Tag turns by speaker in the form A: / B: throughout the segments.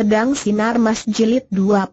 A: Pedang Sinar Mas Jilid 28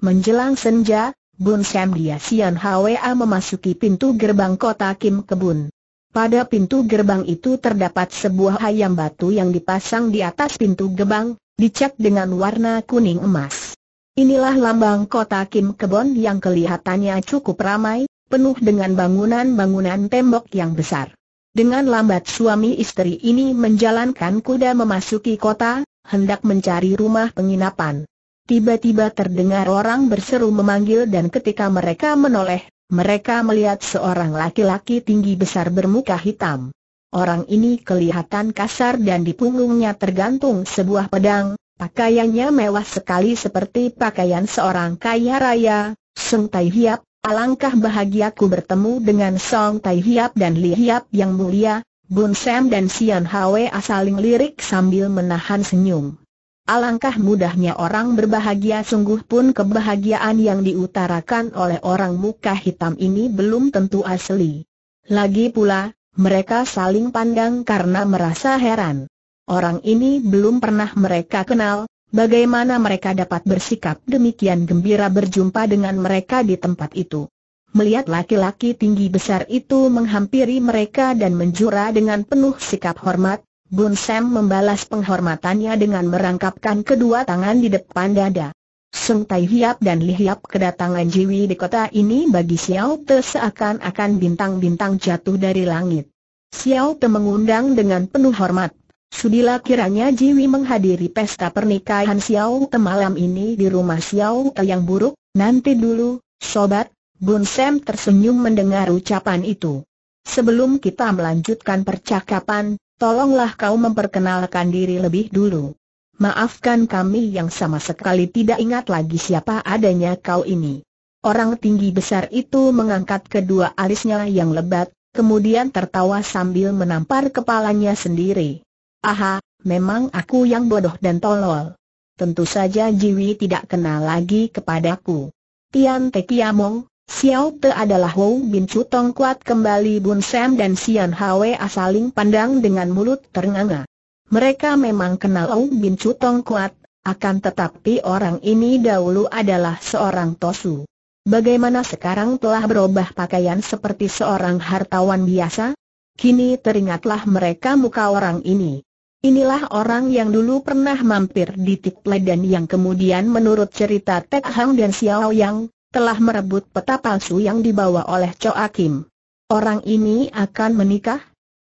A: Menjelang senja, Bun Sam Dia Sian Hwa memasuki pintu gerbang kota Kim Kebun. Pada pintu gerbang itu terdapat sebuah hayam batu yang dipasang di atas pintu gerbang, dicat dengan warna kuning emas. Inilah lambang kota Kim Kebun yang kelihatannya cukup ramai, penuh dengan bangunan-bangunan tembok yang besar. Dengan lambat suami istri ini menjalankan kuda memasuki kota, hendak mencari rumah penginapan. Tiba-tiba terdengar orang berseru memanggil dan ketika mereka menoleh, mereka melihat seorang laki-laki tinggi besar bermuka hitam. Orang ini kelihatan kasar dan di punggungnya tergantung sebuah pedang, pakaiannya mewah sekali seperti pakaian seorang kaya raya, Song Tai Hiap. Alangkah bahagiaku bertemu dengan Song Tai Hiap dan Li Hiap yang mulia, Bun Sam dan Sian Hwe saling lirik sambil menahan senyum. Alangkah mudahnya orang berbahagia sungguh pun kebahagiaan yang diutarakan oleh orang muka hitam ini belum tentu asli. Lagi pula, mereka saling pandang karena merasa heran. Orang ini belum pernah mereka kenal, bagaimana mereka dapat bersikap demikian gembira berjumpa dengan mereka di tempat itu melihat laki-laki tinggi besar itu menghampiri mereka dan menjura dengan penuh sikap hormat, Bun Sam membalas penghormatannya dengan merangkapkan kedua tangan di depan dada. Sung Tai Hiap dan Li Hiap kedatangan Jiwi di kota ini bagi Xiao Te seakan-akan bintang-bintang jatuh dari langit. Xiao Te mengundang dengan penuh hormat. Sudilah kiranya Jiwi menghadiri pesta pernikahan Xiao Te malam ini di rumah Xiao Te yang buruk, nanti dulu, sobat, Bun Sam tersenyum mendengar ucapan itu. Sebelum kita melanjutkan percakapan, tolonglah kau memperkenalkan diri lebih dulu. Maafkan kami yang sama sekali tidak ingat lagi siapa adanya kau ini. Orang tinggi besar itu mengangkat kedua alisnya yang lebat, kemudian tertawa sambil menampar kepalanya sendiri. Aha, memang aku yang bodoh dan tolol. Tentu saja Jiwi tidak kenal lagi kepadaku. Tian Te Kiamong. Xiao Te adalah Wu Bin Chu Tong Kuat kembali Bun Sam dan Xian Hwe asaling pandang dengan mulut terenganga. Mereka memang kenal Wu Bin Chu Tong Kuat, akan tetapi orang ini dahulu adalah seorang Tosu. Bagaimana sekarang telah berubah pakaian seperti seorang hartawan biasa? Kini teringatlah mereka muka orang ini. Inilah orang yang dulu pernah mampir di Tikle dan yang kemudian menurut cerita Tek Hang dan Xiao Yang, telah merebut peta palsu yang dibawa oleh Cho Akim. Orang ini akan menikah?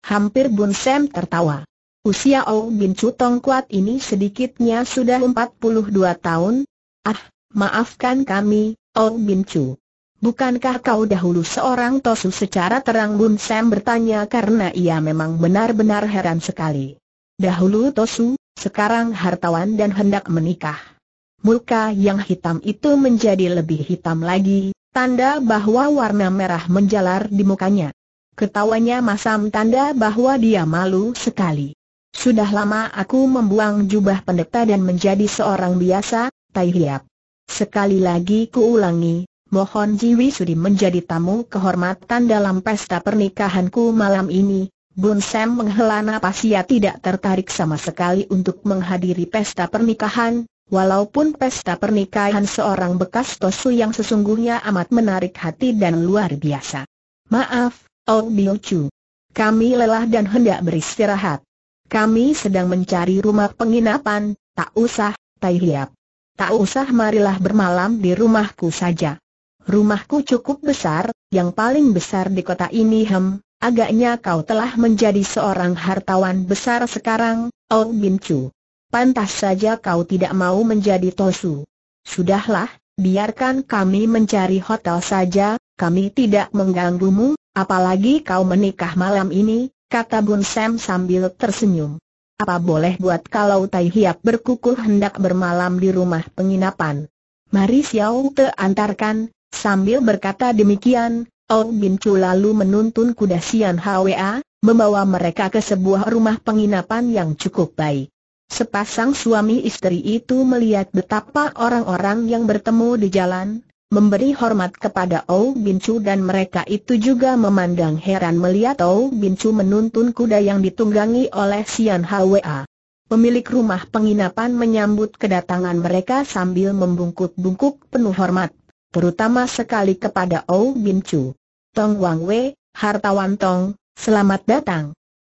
A: Hampir Bun Sam tertawa. Usia Ou Bin Chu Tong Kuat ini sedikitnya sudah 42 tahun. Ah, maafkan kami, Ou Bin Chu. Bukankah kau dahulu seorang tosu secara terang Bun Sam bertanya karena ia memang benar-benar heran sekali. Dahulu tosu, sekarang hartawan dan hendak menikah. Muka yang hitam itu menjadi lebih hitam lagi, tanda bahwa warna merah menjalar di mukanya. Ketawanya masam tanda bahwa dia malu sekali. Sudah lama aku membuang jubah pendeta dan menjadi seorang biasa, Tai Hiap. Sekali lagi kuulangi, mohon Jiwi Sudi menjadi tamu kehormatan dalam pesta pernikahanku malam ini. Bun Sam menghela napas ia tidak tertarik sama sekali untuk menghadiri pesta pernikahan, Walaupun pesta pernikahan seorang bekas Tosu yang sesungguhnya amat menarik hati dan luar biasa. Maaf, Oh Chu. Kami lelah dan hendak beristirahat. Kami sedang mencari rumah penginapan, tak usah, Tai Hiap. Tak usah marilah bermalam di rumahku saja. Rumahku cukup besar, yang paling besar di kota ini hem, agaknya kau telah menjadi seorang hartawan besar sekarang, Oh Biu Chu. Pantas saja kau tidak mau menjadi Tosu. Sudahlah, biarkan kami mencari hotel saja, kami tidak mengganggumu, apalagi kau menikah malam ini, kata Bun Sam sambil tersenyum. Apa boleh buat kalau Tai Hiap berkukuh hendak bermalam di rumah penginapan? Mari Xiao Te antarkan, sambil berkata demikian, Ong Bin Chu lalu menuntun kuda Sian Hwa, membawa mereka ke sebuah rumah penginapan yang cukup baik. Sepasang suami istri itu melihat betapa orang-orang yang bertemu di jalan, memberi hormat kepada Ou Bin Chu dan mereka itu juga memandang heran melihat Ou Bin Chu menuntun kuda yang ditunggangi oleh Sian Hwa. Pemilik rumah penginapan menyambut kedatangan mereka sambil membungkuk-bungkuk penuh hormat, terutama sekali kepada Ou Bin Chu. Tong Wang Wei, hartawan Tong, selamat datang.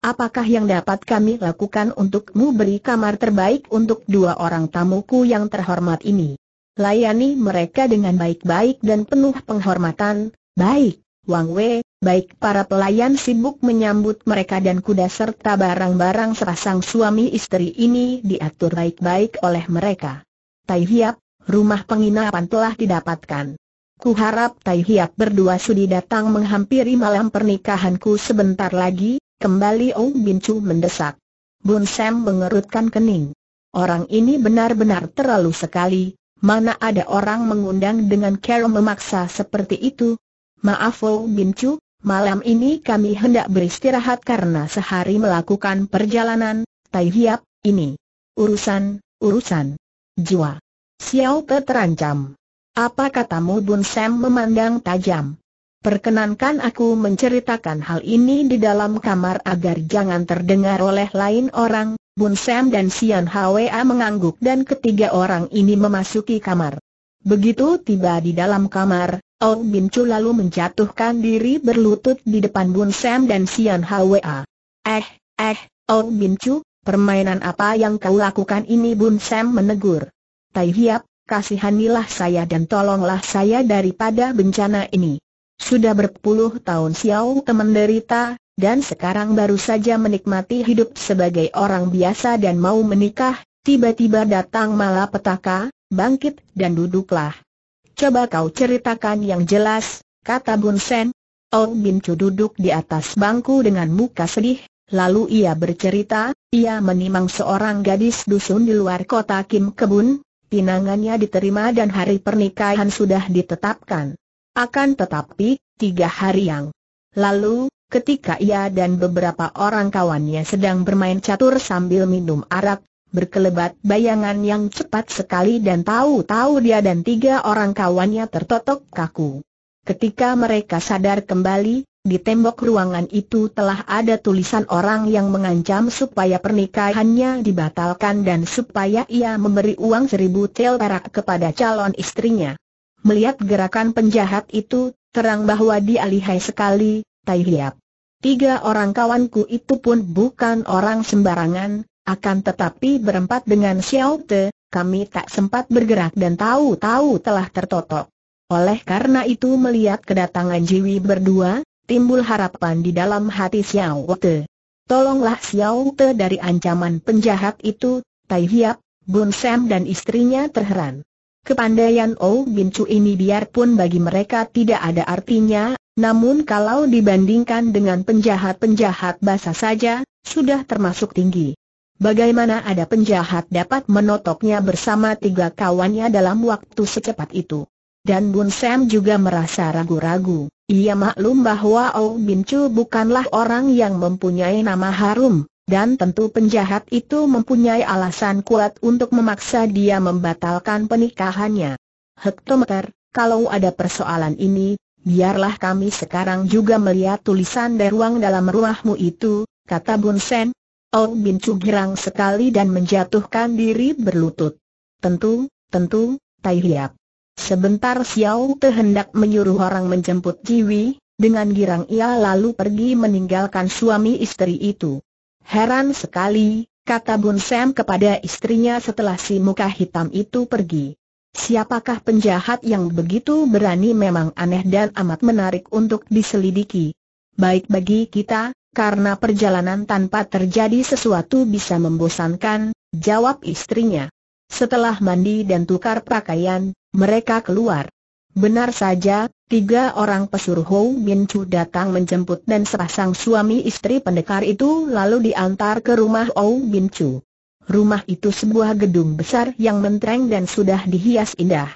A: Apakah yang dapat kami lakukan untukmu beri kamar terbaik untuk dua orang tamuku yang terhormat ini? Layani mereka dengan baik-baik dan penuh penghormatan, baik, Wang Wei, baik para pelayan sibuk menyambut mereka dan kuda serta barang-barang serasang suami istri ini diatur baik-baik oleh mereka. Tai Hiap, rumah penginapan telah didapatkan. Kuharap Tai Hiap berdua sudi datang menghampiri malam pernikahanku sebentar lagi, Kembali Ong Bin Chu mendesak. Bun Sam mengerutkan kening. Orang ini benar-benar terlalu sekali, mana ada orang mengundang dengan cara memaksa seperti itu. Maaf Ong Bin Chu, malam ini kami hendak beristirahat karena sehari melakukan perjalanan, Tai Hiap, ini. Urusan, urusan. Jiwa. Xiao Te terancam. Apa katamu Bun Sam memandang tajam? Perkenankan aku menceritakan hal ini di dalam kamar agar jangan terdengar oleh lain orang, Bun Sam dan Sian Hwa mengangguk dan ketiga orang ini memasuki kamar. Begitu tiba di dalam kamar, Ong Bin Chu lalu menjatuhkan diri berlutut di depan Bun Sam dan Sian Hwa. Eh, eh, Ong Bin Chu, permainan apa yang kau lakukan ini Bun Sam menegur. Tai Hiap, kasihanilah saya dan tolonglah saya daripada bencana ini. Sudah berpuluh tahun Xiao Te menderita, dan sekarang baru saja menikmati hidup sebagai orang biasa dan mau menikah, tiba-tiba datang malapetaka, bangkit dan duduklah. Coba kau ceritakan yang jelas, kata Bun Sen. Oh Bin Chu duduk di atas bangku dengan muka sedih, lalu ia bercerita, ia menimang seorang gadis dusun di luar kota Kim Kebun, pinangannya diterima dan hari pernikahan sudah ditetapkan. Akan tetapi, tiga hari yang lalu, ketika ia dan beberapa orang kawannya sedang bermain catur sambil minum arak, berkelebat bayangan yang cepat sekali dan tahu-tahu dia dan tiga orang kawannya tertotok kaku. Ketika mereka sadar kembali, di tembok ruangan itu telah ada tulisan orang yang mengancam supaya pernikahannya dibatalkan dan supaya ia memberi uang seribu tel perak kepada calon istrinya. Melihat gerakan penjahat itu, terang bahwa dia lihai sekali, Tai Hiap. Tiga orang kawanku itu pun bukan orang sembarangan, akan tetapi berempat dengan Xiao Te, kami tak sempat bergerak dan tahu-tahu telah tertotok. Oleh karena itu melihat kedatangan Jiwi berdua, timbul harapan di dalam hati Xiao Te. Tolonglah Xiao Te dari ancaman penjahat itu, Tai Hiap, Bun Sam dan istrinya terheran. Kepandaian Oh Bin Chu ini biarpun bagi mereka tidak ada artinya, namun kalau dibandingkan dengan penjahat-penjahat basa saja, sudah termasuk tinggi. Bagaimana ada penjahat dapat menotoknya bersama tiga kawannya dalam waktu secepat itu? Dan Bun Sam juga merasa ragu-ragu. Ia maklum bahwa Oh Bin Chu bukanlah orang yang mempunyai nama harum. Dan tentu penjahat itu mempunyai alasan kuat untuk memaksa dia membatalkan pernikahannya. Hektometer, kalau ada persoalan ini, biarlah kami sekarang juga melihat tulisan dari ruang dalam ruahmu itu, kata Bun Sen. Oh Bin Chu girang sekali dan menjatuhkan diri berlutut. Tentu, tentu, Tai Hiap. Sebentar Xiao Te hendak menyuruh orang menjemput Jiwi, dengan girang ia lalu pergi meninggalkan suami istri itu. Heran sekali, kata Bun Sam kepada istrinya setelah si muka hitam itu pergi. Siapakah penjahat yang begitu berani memang aneh dan amat menarik untuk diselidiki. Baik bagi kita, karena perjalanan tanpa terjadi sesuatu bisa membosankan, jawab istrinya. Setelah mandi dan tukar pakaian, mereka keluar. Benar saja, tiga orang pesuruh Hou Min Chu datang menjemput dan sepasang suami istri pendekar itu lalu diantar ke rumah Hou Min Chu. Rumah itu sebuah gedung besar yang mentereng dan sudah dihias indah.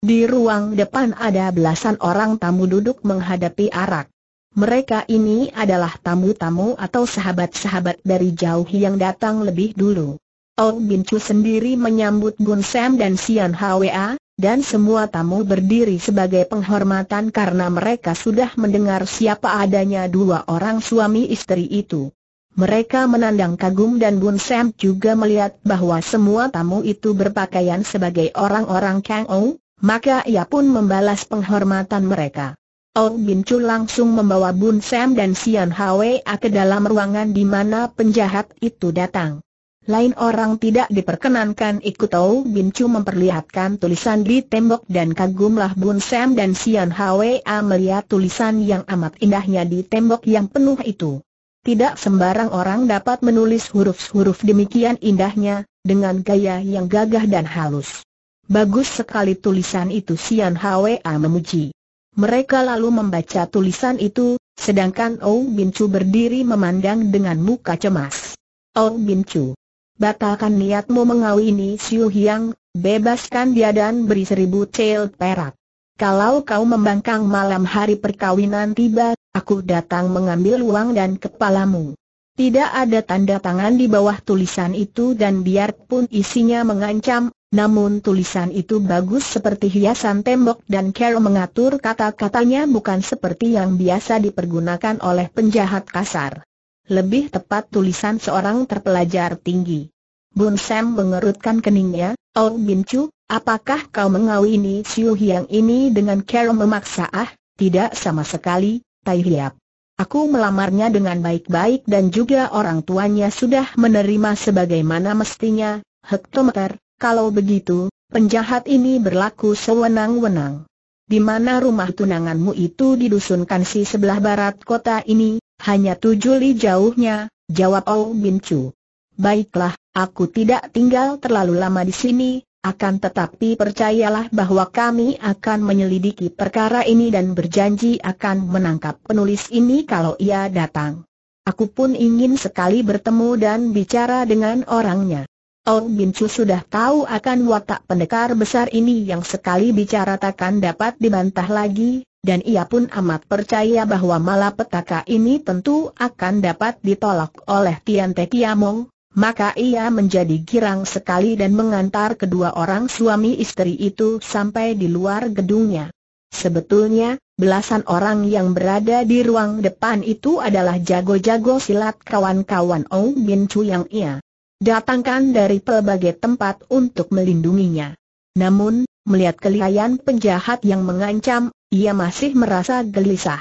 A: Di ruang depan ada belasan orang tamu duduk menghadapi arak. Mereka ini adalah tamu-tamu atau sahabat-sahabat dari jauh yang datang lebih dulu. Ong Bin Chu sendiri menyambut Gun Sam dan Sian Hwa, dan semua tamu berdiri sebagai penghormatan karena mereka sudah mendengar siapa adanya dua orang suami istri itu. Mereka menandang kagum dan Bun Sam juga melihat bahwa semua tamu itu berpakaian sebagai orang-orang Kang Ou, maka ia pun membalas penghormatan mereka. Ou Bin Chu langsung membawa Bun Sam dan Sian Hwa ke dalam ruangan di mana penjahat itu datang. Lain orang tidak diperkenankan ikut tahu Bin Chu memperlihatkan tulisan di tembok dan kagumlah Bun Sam dan Sian Hwa melihat tulisan yang amat indahnya di tembok yang penuh itu. Tidak sembarang orang dapat menulis huruf-huruf demikian indahnya, dengan gaya yang gagah dan halus. Bagus sekali tulisan itu Sian Hwa memuji. Mereka lalu membaca tulisan itu, sedangkan Ou Bin Chu berdiri memandang dengan muka cemas. Ou Bin Chu, batalkan niatmu mengawini Siu Hiang, bebaskan dia dan beri seribu cel perak. Kalau kau membangkang malam hari perkawinan tiba, aku datang mengambil uang dan kepalamu. Tidak ada tanda tangan di bawah tulisan itu dan biarpun isinya mengancam, namun tulisan itu bagus seperti hiasan tembok dan Carol mengatur kata-katanya bukan seperti yang biasa dipergunakan oleh penjahat kasar lebih tepat tulisan seorang terpelajar tinggi. Bun Sam mengerutkan keningnya, Oh Bin Chu, apakah kau mengawini Siu Hiang ini dengan cara memaksa ah? Tidak sama sekali, Tai Hiap. Aku melamarnya dengan baik-baik dan juga orang tuanya sudah menerima sebagaimana mestinya, hektometer, kalau begitu, penjahat ini berlaku sewenang-wenang. Di mana rumah tunanganmu itu didusunkan si sebelah barat kota ini, hanya tujuh li jauhnya, jawab Ou Bin Chu. Baiklah, aku tidak tinggal terlalu lama di sini, akan tetapi percayalah bahwa kami akan menyelidiki perkara ini dan berjanji akan menangkap penulis ini kalau ia datang. Aku pun ingin sekali bertemu dan bicara dengan orangnya. Ao Bin Chu sudah tahu akan watak pendekar besar ini yang sekali bicara takkan dapat dibantah lagi, dan ia pun amat percaya bahwa malapetaka ini tentu akan dapat ditolak oleh Tian Te Kiamong, maka ia menjadi girang sekali dan mengantar kedua orang suami istri itu sampai di luar gedungnya. Sebetulnya, belasan orang yang berada di ruang depan itu adalah jago-jago silat kawan-kawan Ong Bin Chu yang ia datangkan dari pelbagai tempat untuk melindunginya. Namun, melihat kelihayan penjahat yang mengancam, ia masih merasa gelisah.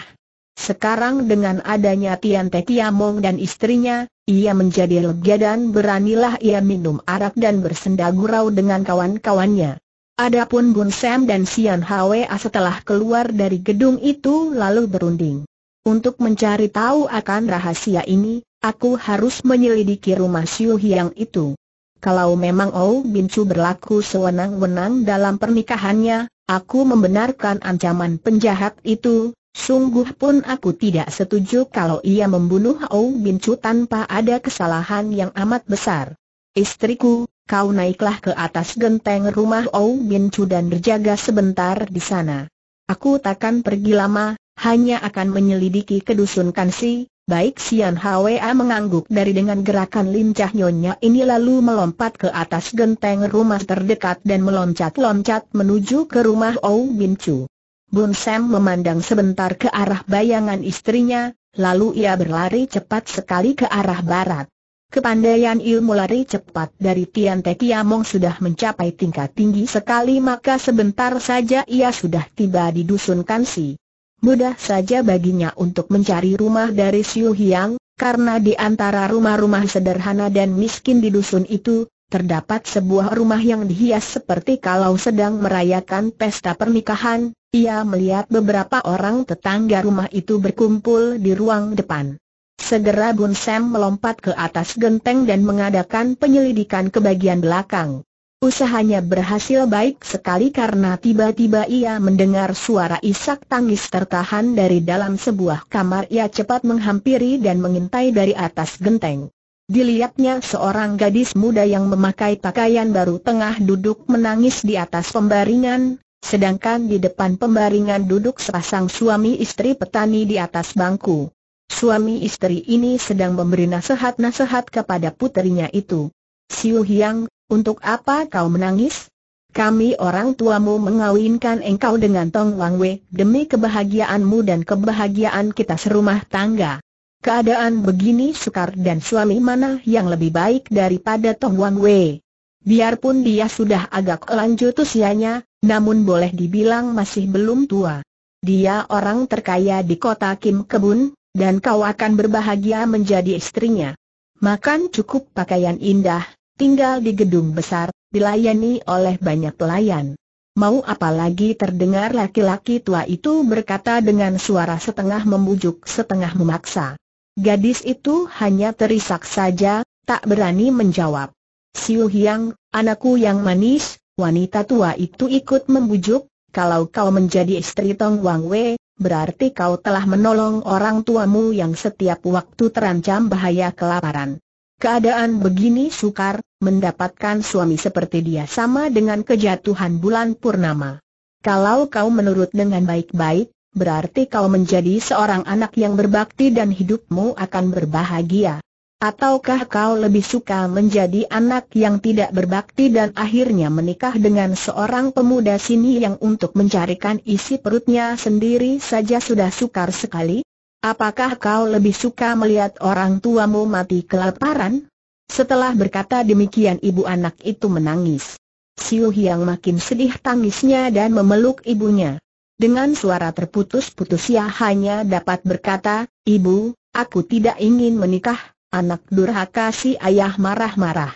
A: Sekarang dengan adanya Tian Te Tiamong dan istrinya, ia menjadi lega dan beranilah ia minum arak dan bersendagurau dengan kawan-kawannya. Adapun Bun Sam dan Sian Hwa setelah keluar dari gedung itu lalu berunding. Untuk mencari tahu akan rahasia ini, Aku harus menyelidiki rumah Siu Hiang itu. Kalau memang Ou Bin Chu berlaku sewenang-wenang dalam pernikahannya, aku membenarkan ancaman penjahat itu, Sungguh pun aku tidak setuju kalau ia membunuh Ou Bin Chu tanpa ada kesalahan yang amat besar. Istriku, kau naiklah ke atas genteng rumah Ou Bin Chu dan berjaga sebentar di sana. Aku takkan pergi lama, hanya akan menyelidiki kedusun Kansi, Baik Sian Hwa mengangguk dari dengan gerakan lincah nyonya ini lalu melompat ke atas genteng rumah terdekat dan meloncat-loncat menuju ke rumah Ou Bin Chu. Bun Sam memandang sebentar ke arah bayangan istrinya, lalu ia berlari cepat sekali ke arah barat. Kepandaian ilmu lari cepat dari Tian Te Kiamong sudah mencapai tingkat tinggi sekali maka sebentar saja ia sudah tiba di dusun Kansi. Mudah saja baginya untuk mencari rumah dari Siu Hiang, karena di antara rumah-rumah sederhana dan miskin di dusun itu, terdapat sebuah rumah yang dihias seperti kalau sedang merayakan pesta pernikahan, ia melihat beberapa orang tetangga rumah itu berkumpul di ruang depan. Segera Bun Sam melompat ke atas genteng dan mengadakan penyelidikan ke bagian belakang. Usahanya berhasil baik sekali karena tiba-tiba ia mendengar suara isak tangis tertahan dari dalam sebuah kamar ia cepat menghampiri dan mengintai dari atas genteng. Dilihatnya seorang gadis muda yang memakai pakaian baru tengah duduk menangis di atas pembaringan, sedangkan di depan pembaringan duduk sepasang suami istri petani di atas bangku. Suami istri ini sedang memberi nasihat-nasihat kepada putrinya itu. Siu Hiang, untuk apa kau menangis? Kami orang tuamu mengawinkan engkau dengan Tong Wang Wei demi kebahagiaanmu dan kebahagiaan kita serumah tangga. Keadaan begini sukar dan suami mana yang lebih baik daripada Tong Wang Wei? Biarpun dia sudah agak lanjut usianya, namun boleh dibilang masih belum tua. Dia orang terkaya di kota Kim Kebun, dan kau akan berbahagia menjadi istrinya. Makan cukup pakaian indah, tinggal di gedung besar, dilayani oleh banyak pelayan. Mau apalagi terdengar laki-laki tua itu berkata dengan suara setengah membujuk setengah memaksa. Gadis itu hanya terisak saja, tak berani menjawab. Siu Hyang, anakku yang manis, wanita tua itu ikut membujuk, kalau kau menjadi istri Tong Wang Wei, berarti kau telah menolong orang tuamu yang setiap waktu terancam bahaya kelaparan. Keadaan begini sukar, mendapatkan suami seperti dia sama dengan kejatuhan bulan purnama. Kalau kau menurut dengan baik-baik, berarti kau menjadi seorang anak yang berbakti dan hidupmu akan berbahagia. Ataukah kau lebih suka menjadi anak yang tidak berbakti dan akhirnya menikah dengan seorang pemuda sini yang untuk mencarikan isi perutnya sendiri saja sudah sukar sekali? Apakah kau lebih suka melihat orang tuamu mati kelaparan? Setelah berkata demikian ibu anak itu menangis. Siu Hiang makin sedih tangisnya dan memeluk ibunya. Dengan suara terputus-putus ia hanya dapat berkata, Ibu, aku tidak ingin menikah, anak durhaka si ayah marah-marah.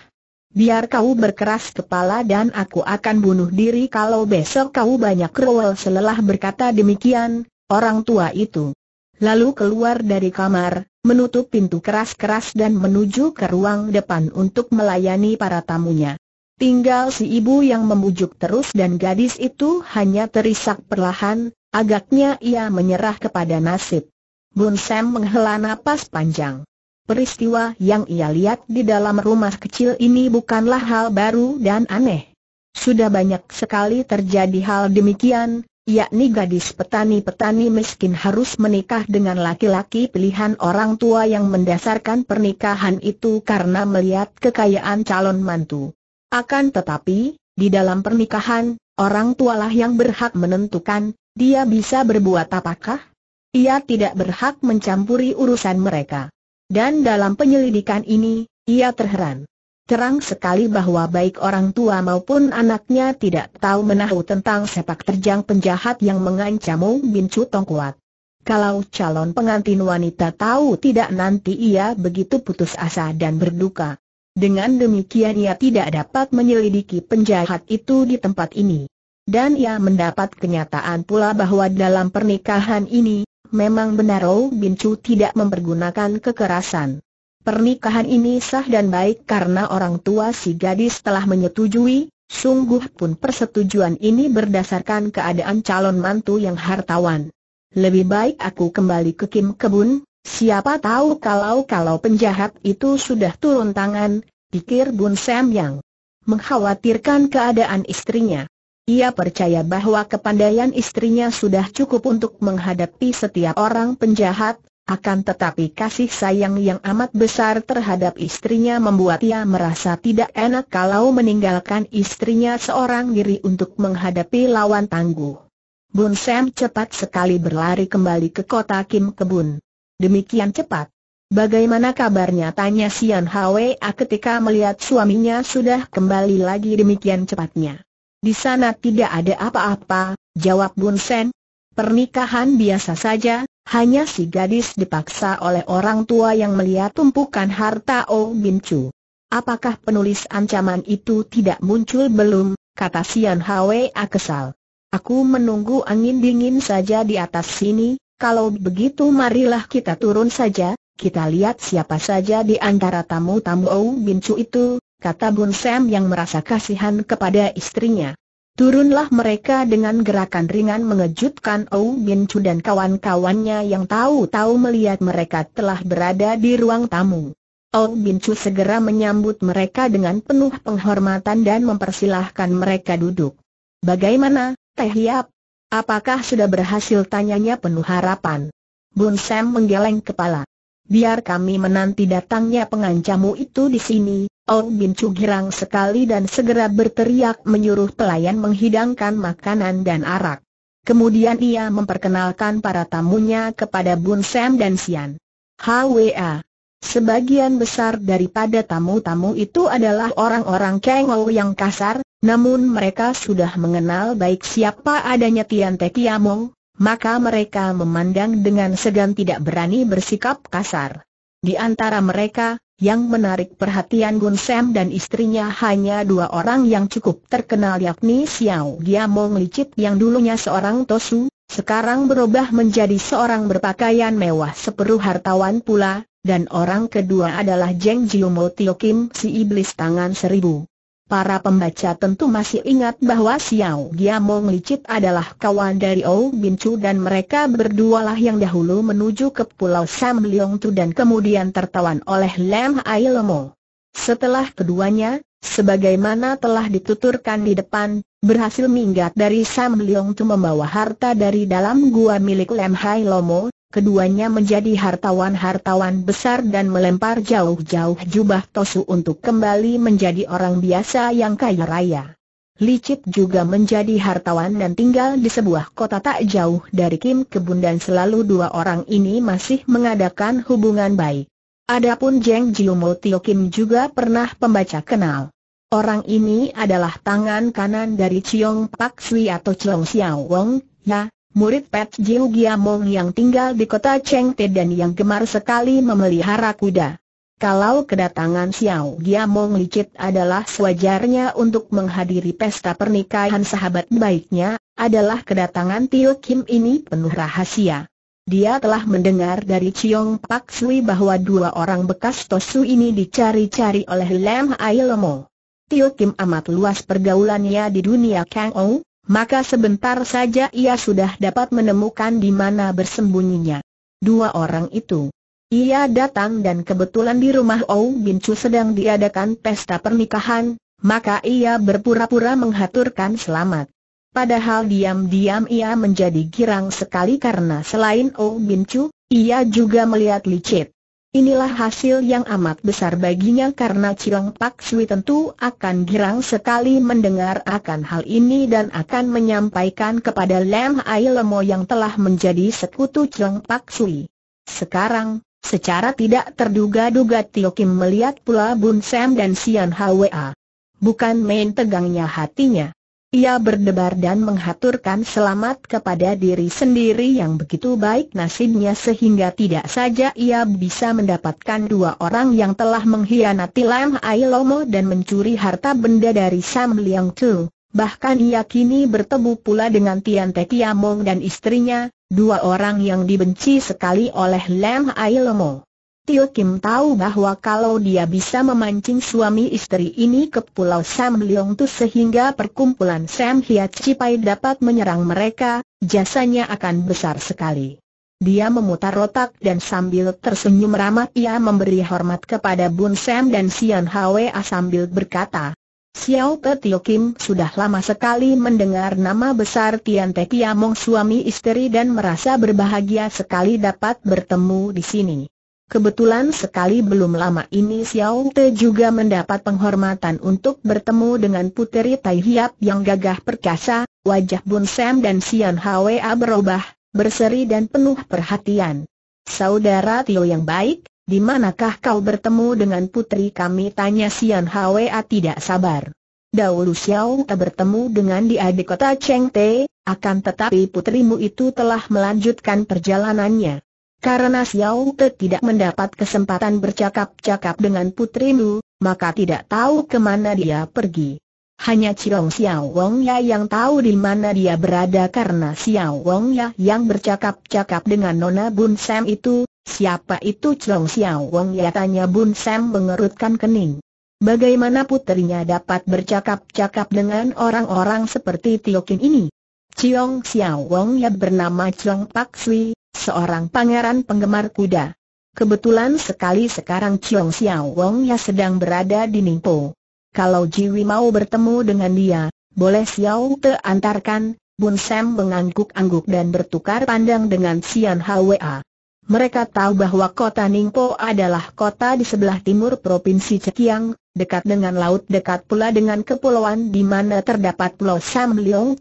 A: Biar kau berkeras kepala dan aku akan bunuh diri kalau besok kau banyak rewel selelah berkata demikian, orang tua itu lalu keluar dari kamar, menutup pintu keras-keras dan menuju ke ruang depan untuk melayani para tamunya. Tinggal si ibu yang membujuk terus dan gadis itu hanya terisak perlahan, agaknya ia menyerah kepada nasib. Bun Sam menghela napas panjang. Peristiwa yang ia lihat di dalam rumah kecil ini bukanlah hal baru dan aneh. Sudah banyak sekali terjadi hal demikian, yakni gadis petani-petani miskin harus menikah dengan laki-laki pilihan orang tua yang mendasarkan pernikahan itu karena melihat kekayaan calon mantu. Akan tetapi, di dalam pernikahan, orang tualah yang berhak menentukan, dia bisa berbuat apakah? Ia tidak berhak mencampuri urusan mereka. Dan dalam penyelidikan ini, ia terheran. Terang sekali bahwa baik orang tua maupun anaknya tidak tahu menahu tentang sepak terjang penjahat yang mengancammu Bin Chu Tong Kuat. Kalau calon pengantin wanita tahu tidak nanti ia begitu putus asa dan berduka. Dengan demikian ia tidak dapat menyelidiki penjahat itu di tempat ini. Dan ia mendapat kenyataan pula bahwa dalam pernikahan ini, memang benar Oh Bin Chu tidak mempergunakan kekerasan. Pernikahan ini sah dan baik karena orang tua si gadis telah menyetujui, sungguh pun persetujuan ini berdasarkan keadaan calon mantu yang hartawan. Lebih baik aku kembali ke Kim Kebun, siapa tahu kalau-kalau penjahat itu sudah turun tangan, pikir Bun Sam yang mengkhawatirkan keadaan istrinya. Ia percaya bahwa kepandaian istrinya sudah cukup untuk menghadapi setiap orang penjahat, akan tetapi kasih sayang yang amat besar terhadap istrinya membuat ia merasa tidak enak kalau meninggalkan istrinya seorang diri untuk menghadapi lawan tangguh. Bun Sam cepat sekali berlari kembali ke kota Kim Kebun. Demikian cepat. Bagaimana kabarnya tanya Sian Hwa ketika melihat suaminya sudah kembali lagi demikian cepatnya. Di sana tidak ada apa-apa, jawab Bun Sam. Pernikahan biasa saja, hanya si gadis dipaksa oleh orang tua yang melihat tumpukan harta O oh Bin Chu. Apakah penulis ancaman itu tidak muncul belum, kata Sian Hwa kesal. Aku menunggu angin dingin saja di atas sini, kalau begitu marilah kita turun saja, kita lihat siapa saja di antara tamu-tamu O oh Bin Chu itu, kata Bun Sam yang merasa kasihan kepada istrinya. Turunlah mereka dengan gerakan ringan mengejutkan Ou Bin Chu dan kawan-kawannya yang tahu-tahu melihat mereka telah berada di ruang tamu. Ou Bin Chu segera menyambut mereka dengan penuh penghormatan dan mempersilahkan mereka duduk. Bagaimana, Teh Hiap? Apakah sudah berhasil tanyanya penuh harapan? Bun Sam menggeleng kepala. Biar kami menanti datangnya pengancamu itu di sini, Ong Bin Chu girang sekali dan segera berteriak menyuruh pelayan menghidangkan makanan dan arak. Kemudian ia memperkenalkan para tamunya kepada Bun Sam dan Sian. HWA Sebagian besar daripada tamu-tamu itu adalah orang-orang Ou yang kasar, namun mereka sudah mengenal baik siapa adanya Tian Te Kiamong, maka mereka memandang dengan segan tidak berani bersikap kasar. Di antara mereka, yang menarik perhatian Gun Sam dan istrinya hanya dua orang yang cukup terkenal yakni Xiao Giamong Licit yang dulunya seorang tosu, sekarang berubah menjadi seorang berpakaian mewah seperuh hartawan pula, dan orang kedua adalah Jeng Jiumo Tio Kim si iblis tangan seribu. Para pembaca tentu masih ingat bahwa Xiao Giamong Licit adalah kawan dari Ou Bin Chu dan mereka berdualah yang dahulu menuju ke Pulau Sam Leong Tu dan kemudian tertawan oleh Lam Ai Lomo. Setelah keduanya, sebagaimana telah dituturkan di depan, berhasil minggat dari Sam Leong Tu membawa harta dari dalam gua milik Lam Hai Lomo, keduanya menjadi hartawan-hartawan besar dan melempar jauh-jauh jubah Tosu untuk kembali menjadi orang biasa yang kaya raya. Licit juga menjadi hartawan dan tinggal di sebuah kota tak jauh dari Kim Kebun dan selalu dua orang ini masih mengadakan hubungan baik. Adapun Jeng Jiumo Tio Kim juga pernah pembaca kenal. Orang ini adalah tangan kanan dari Chiong Pak Sui atau Chiong Xiao Wong, ya, Murid Pet Jiu Giamong yang tinggal di kota Chengte dan yang gemar sekali memelihara kuda. Kalau kedatangan Xiao Giamong licit adalah sewajarnya untuk menghadiri pesta pernikahan sahabat baiknya, adalah kedatangan Tio Kim ini penuh rahasia. Dia telah mendengar dari Chiong Pak Sui bahwa dua orang bekas Tosu ini dicari-cari oleh Lam Ai Lemo. Tio Kim amat luas pergaulannya di dunia Kang Ong, maka sebentar saja ia sudah dapat menemukan di mana bersembunyinya. Dua orang itu. Ia datang dan kebetulan di rumah Ou Bin Chu sedang diadakan pesta pernikahan, maka ia berpura-pura menghaturkan selamat. Padahal diam-diam ia menjadi girang sekali karena selain Ou Bin Chu, ia juga melihat licit. Inilah hasil yang amat besar baginya karena Cilang Pak Sui tentu akan girang sekali mendengar akan hal ini dan akan menyampaikan kepada Lam Ai Lemo yang telah menjadi sekutu Cilang Pak Sui. Sekarang, secara tidak terduga-duga Tio Kim melihat pula Bun Sam dan Sian Hwa. Bukan main tegangnya hatinya. Ia berdebar dan menghaturkan selamat kepada diri sendiri yang begitu baik nasibnya sehingga tidak saja ia bisa mendapatkan dua orang yang telah mengkhianati Lam Ai dan mencuri harta benda dari Sam Liang Tu. Bahkan ia kini bertemu pula dengan Tian Te Kiamong dan istrinya, dua orang yang dibenci sekali oleh Lam Ai Tio Kim tahu bahwa kalau dia bisa memancing suami istri ini ke Pulau Sam Leong Tu sehingga perkumpulan Sam Hiat Cipai dapat menyerang mereka, jasanya akan besar sekali. Dia memutar otak dan sambil tersenyum ramah ia memberi hormat kepada Bun Sam dan Sian Hwa sambil berkata, Xiao Pe Tio Kim sudah lama sekali mendengar nama besar Tian Te Kiamong suami istri dan merasa berbahagia sekali dapat bertemu di sini. Kebetulan sekali belum lama ini Xiao Te juga mendapat penghormatan untuk bertemu dengan puteri Tai Hiap yang gagah perkasa, wajah Bun Sam dan Sian Hwa berubah, berseri dan penuh perhatian. Saudara Tio yang baik, di manakah kau bertemu dengan putri kami? Tanya Sian Hwa tidak sabar. Dahulu Xiao Te bertemu dengan dia di kota Cheng Te, akan tetapi putrimu itu telah melanjutkan perjalanannya. Karena Xiao Te tidak mendapat kesempatan bercakap-cakap dengan Putri Lu, maka tidak tahu kemana dia pergi. Hanya Ciong Xiao Wong Ya yang tahu di mana dia berada karena Xiao Wong Ya yang bercakap-cakap dengan Nona Bun Sam itu, siapa itu Ciong Xiao Wong Ya tanya Bun Sam mengerutkan kening. Bagaimana putrinya dapat bercakap-cakap dengan orang-orang seperti Tio Tiokin ini? Ciong Xiao Wong Ya bernama Ciong Pak Sui, seorang pangeran penggemar kuda. Kebetulan sekali sekarang Chiong Xiao Wong ya sedang berada di Ningpo. Kalau Jiwi mau bertemu dengan dia, boleh Xiao Te antarkan, Bun Sam mengangguk-angguk dan bertukar pandang dengan Xian Hwa. Mereka tahu bahwa kota Ningpo adalah kota di sebelah timur Provinsi Cekiang, dekat dengan laut dekat pula dengan kepulauan di mana terdapat Pulau Sam Leong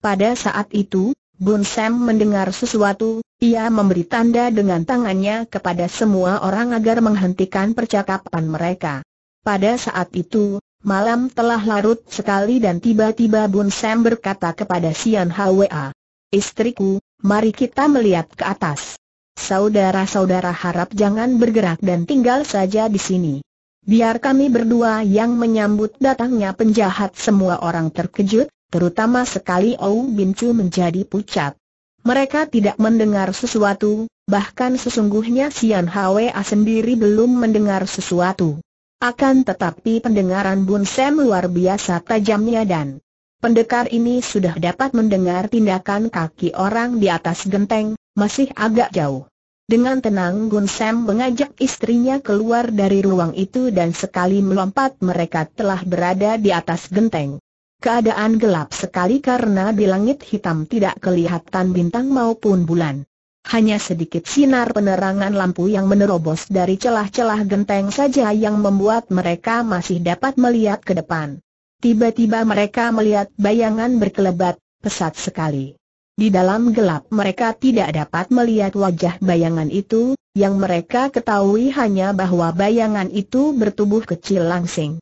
A: Pada saat itu, Bun Sam mendengar sesuatu, ia memberi tanda dengan tangannya kepada semua orang agar menghentikan percakapan mereka. Pada saat itu, malam telah larut sekali dan tiba-tiba Bun Sam berkata kepada Sian Hwa, Istriku, mari kita melihat ke atas. Saudara-saudara harap jangan bergerak dan tinggal saja di sini. Biar kami berdua yang menyambut datangnya penjahat semua orang terkejut, terutama sekali Ou Bin Chu menjadi pucat. Mereka tidak mendengar sesuatu, bahkan sesungguhnya Sian Hwa sendiri belum mendengar sesuatu. Akan tetapi pendengaran Bun Sam luar biasa tajamnya dan pendekar ini sudah dapat mendengar tindakan kaki orang di atas genteng, masih agak jauh. Dengan tenang Bun Sam mengajak istrinya keluar dari ruang itu dan sekali melompat mereka telah berada di atas genteng. Keadaan gelap sekali karena di langit hitam tidak kelihatan bintang maupun bulan. Hanya sedikit sinar penerangan lampu yang menerobos dari celah-celah genteng saja yang membuat mereka masih dapat melihat ke depan. Tiba-tiba mereka melihat bayangan berkelebat, pesat sekali. Di dalam gelap mereka tidak dapat melihat wajah bayangan itu, yang mereka ketahui hanya bahwa bayangan itu bertubuh kecil langsing.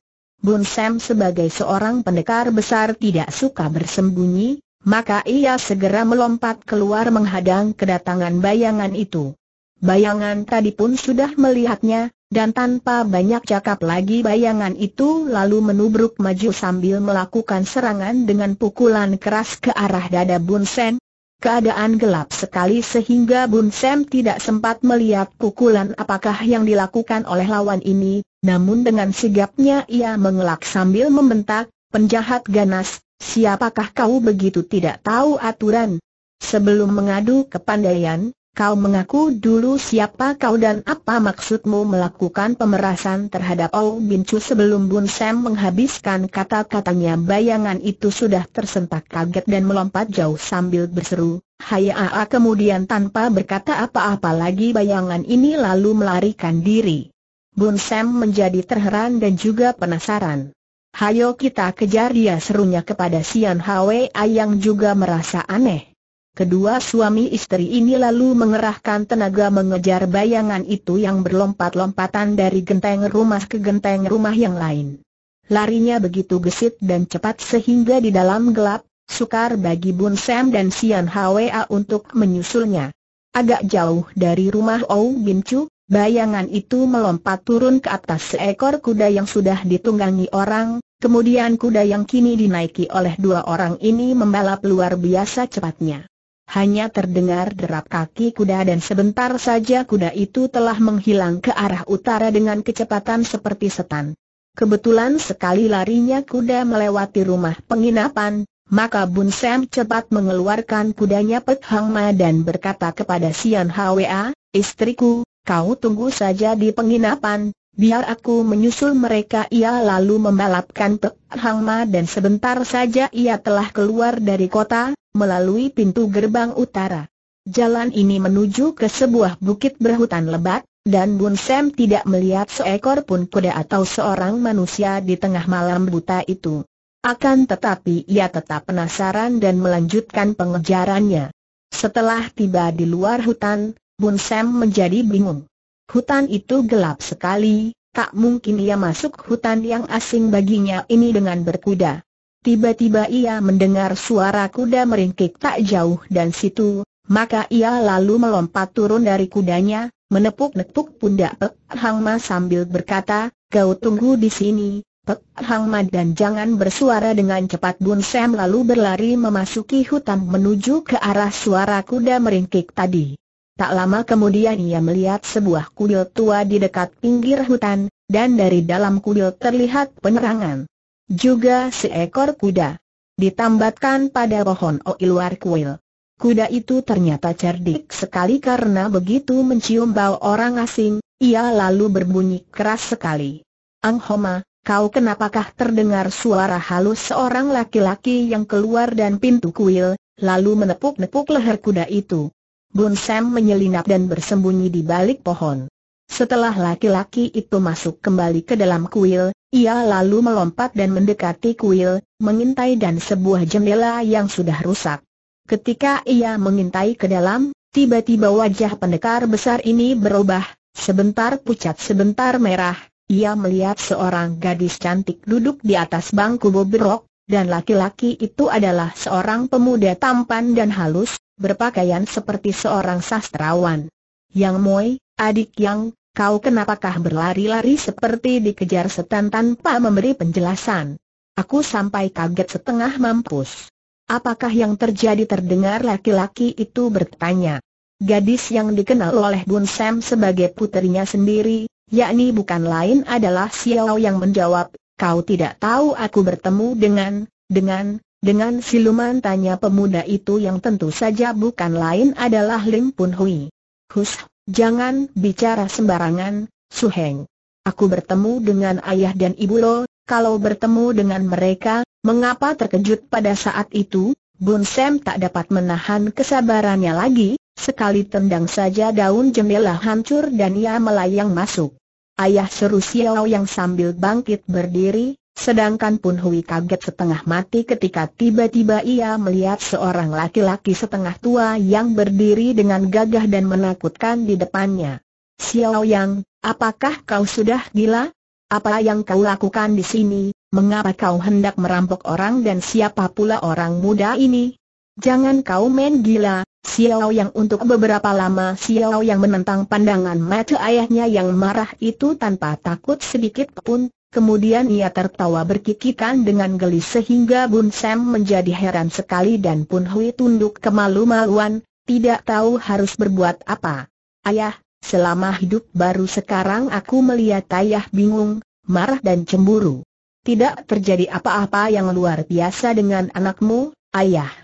A: Bun Sam sebagai seorang pendekar besar tidak suka bersembunyi, maka ia segera melompat keluar menghadang kedatangan bayangan itu. Bayangan tadi pun sudah melihatnya, dan tanpa banyak cakap lagi bayangan itu lalu menubruk maju sambil melakukan serangan dengan pukulan keras ke arah dada Bun Sam. Keadaan gelap sekali sehingga Bun Sam tidak sempat melihat pukulan apakah yang dilakukan oleh lawan ini, namun dengan sigapnya ia mengelak sambil membentak, penjahat ganas, siapakah kau begitu tidak tahu aturan? Sebelum mengadu ke kepandaian, kau mengaku dulu siapa kau dan apa maksudmu melakukan pemerasan terhadap Ou Bin Chu sebelum Bun Sam menghabiskan kata-katanya bayangan itu sudah tersentak kaget dan melompat jauh sambil berseru, Hai Aa kemudian tanpa berkata apa-apa lagi bayangan ini lalu melarikan diri. Bun Sam menjadi terheran dan juga penasaran. Hayo kita kejar dia serunya kepada Sian Hwa yang juga merasa aneh. Kedua suami istri ini lalu mengerahkan tenaga mengejar bayangan itu yang berlompat-lompatan dari genteng rumah ke genteng rumah yang lain. Larinya begitu gesit dan cepat sehingga di dalam gelap, sukar bagi Bun Sam dan Sian Hwa untuk menyusulnya. Agak jauh dari rumah Ou Bin Chu, Bayangan itu melompat turun ke atas seekor kuda yang sudah ditunggangi orang, kemudian kuda yang kini dinaiki oleh dua orang ini membalap luar biasa cepatnya. Hanya terdengar derap kaki kuda dan sebentar saja kuda itu telah menghilang ke arah utara dengan kecepatan seperti setan. Kebetulan sekali larinya kuda melewati rumah penginapan, maka Bun Sam cepat mengeluarkan kudanya Pek Hang Ma dan berkata kepada Sian Hwa, istriku, kau tunggu saja di penginapan, biar aku menyusul mereka Ia lalu membalapkan Pek Hang dan sebentar saja ia telah keluar dari kota, melalui pintu gerbang utara. Jalan ini menuju ke sebuah bukit berhutan lebat, dan Bun Sam tidak melihat seekor pun kuda atau seorang manusia di tengah malam buta itu. Akan tetapi ia tetap penasaran dan melanjutkan pengejarannya. Setelah tiba di luar hutan, Bun Sam menjadi bingung. Hutan itu gelap sekali, tak mungkin ia masuk hutan yang asing baginya ini dengan berkuda. Tiba-tiba ia mendengar suara kuda meringkik tak jauh dan situ, maka ia lalu melompat turun dari kudanya, menepuk-nepuk pundak Pek Hang Ma sambil berkata, kau tunggu di sini, Pek Hang Ma dan jangan bersuara dengan cepat Bun Sam lalu berlari memasuki hutan menuju ke arah suara kuda meringkik tadi. Tak lama kemudian ia melihat sebuah kuil tua di dekat pinggir hutan, dan dari dalam kuil terlihat penerangan. Juga seekor kuda. Ditambatkan pada pohon oil luar kuil. Kuda itu ternyata cerdik sekali karena begitu mencium bau orang asing, ia lalu berbunyi keras sekali. Ang Homa, kau kenapakah terdengar suara halus seorang laki-laki yang keluar dan pintu kuil, lalu menepuk-nepuk leher kuda itu. Bun Sam menyelinap dan bersembunyi di balik pohon. Setelah laki-laki itu masuk kembali ke dalam kuil, ia lalu melompat dan mendekati kuil, mengintai dan sebuah jendela yang sudah rusak. Ketika ia mengintai ke dalam, tiba-tiba wajah pendekar besar ini berubah, sebentar pucat sebentar merah, ia melihat seorang gadis cantik duduk di atas bangku bobrok, dan laki-laki itu adalah seorang pemuda tampan dan halus, berpakaian seperti seorang sastrawan. Yang Moi, adik Yang, kau kenapakah berlari-lari seperti dikejar setan tanpa memberi penjelasan? Aku sampai kaget setengah mampus. Apakah yang terjadi terdengar laki-laki itu bertanya. Gadis yang dikenal oleh Bun Sam sebagai puterinya sendiri, yakni bukan lain adalah Xiao yang menjawab, kau tidak tahu aku bertemu dengan, dengan, dengan siluman tanya pemuda itu yang tentu saja bukan lain adalah Lim Pun Hui. Hus, jangan bicara sembarangan, Su Heng. Aku bertemu dengan ayah dan ibu lo, kalau bertemu dengan mereka, mengapa terkejut pada saat itu? Bun Sam tak dapat menahan kesabarannya lagi, sekali tendang saja daun jendela hancur dan ia melayang masuk. Ayah seru Xiao yang sambil bangkit berdiri, Sedangkan Pun Hui kaget setengah mati ketika tiba-tiba ia melihat seorang laki-laki setengah tua yang berdiri dengan gagah dan menakutkan di depannya. Xiao Yang, apakah kau sudah gila? Apa yang kau lakukan di sini? Mengapa kau hendak merampok orang dan siapa pula orang muda ini? Jangan kau main gila, Xiao Yang untuk beberapa lama Xiao Yang menentang pandangan mata ayahnya yang marah itu tanpa takut sedikit pun, kemudian ia tertawa berkikikan dengan gelis sehingga Bun Sam menjadi heran sekali dan Pun Hui tunduk kemalu-maluan, tidak tahu harus berbuat apa. Ayah, selama hidup baru sekarang aku melihat ayah bingung, marah dan cemburu. Tidak terjadi apa-apa yang luar biasa dengan anakmu, ayah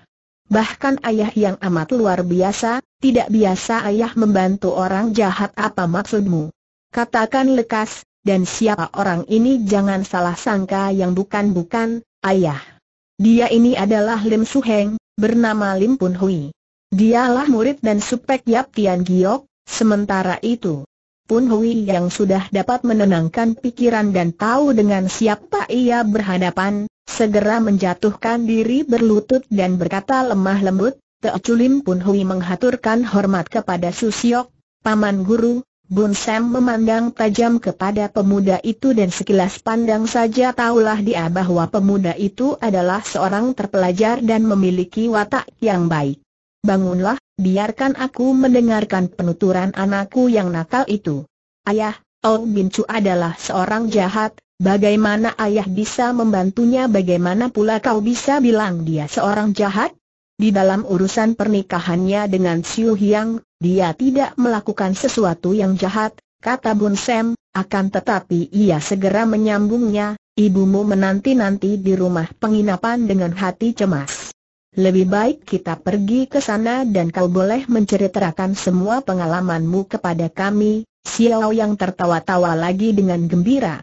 A: bahkan ayah yang amat luar biasa, tidak biasa ayah membantu orang jahat apa maksudmu? Katakan lekas, dan siapa orang ini jangan salah sangka yang bukan-bukan, ayah. Dia ini adalah Lim Heng, bernama Lim Pun Hui. Dialah murid dan supek Yap Tian Giok, sementara itu. Pun Hui yang sudah dapat menenangkan pikiran dan tahu dengan siapa ia berhadapan, segera menjatuhkan diri berlutut dan berkata lemah lembut, Teo Chulim Pun Hui menghaturkan hormat kepada Susiok, Paman Guru, Bun Sam memandang tajam kepada pemuda itu dan sekilas pandang saja tahulah dia bahwa pemuda itu adalah seorang terpelajar dan memiliki watak yang baik. Bangunlah, biarkan aku mendengarkan penuturan anakku yang nakal itu. Ayah, Ong Bin Chu adalah seorang jahat, Bagaimana ayah bisa membantunya bagaimana pula kau bisa bilang dia seorang jahat? Di dalam urusan pernikahannya dengan Siu Hyang, dia tidak melakukan sesuatu yang jahat, kata Bun Sam, akan tetapi ia segera menyambungnya, ibumu menanti-nanti di rumah penginapan dengan hati cemas. Lebih baik kita pergi ke sana dan kau boleh menceritakan semua pengalamanmu kepada kami, Xiao yang tertawa-tawa lagi dengan gembira.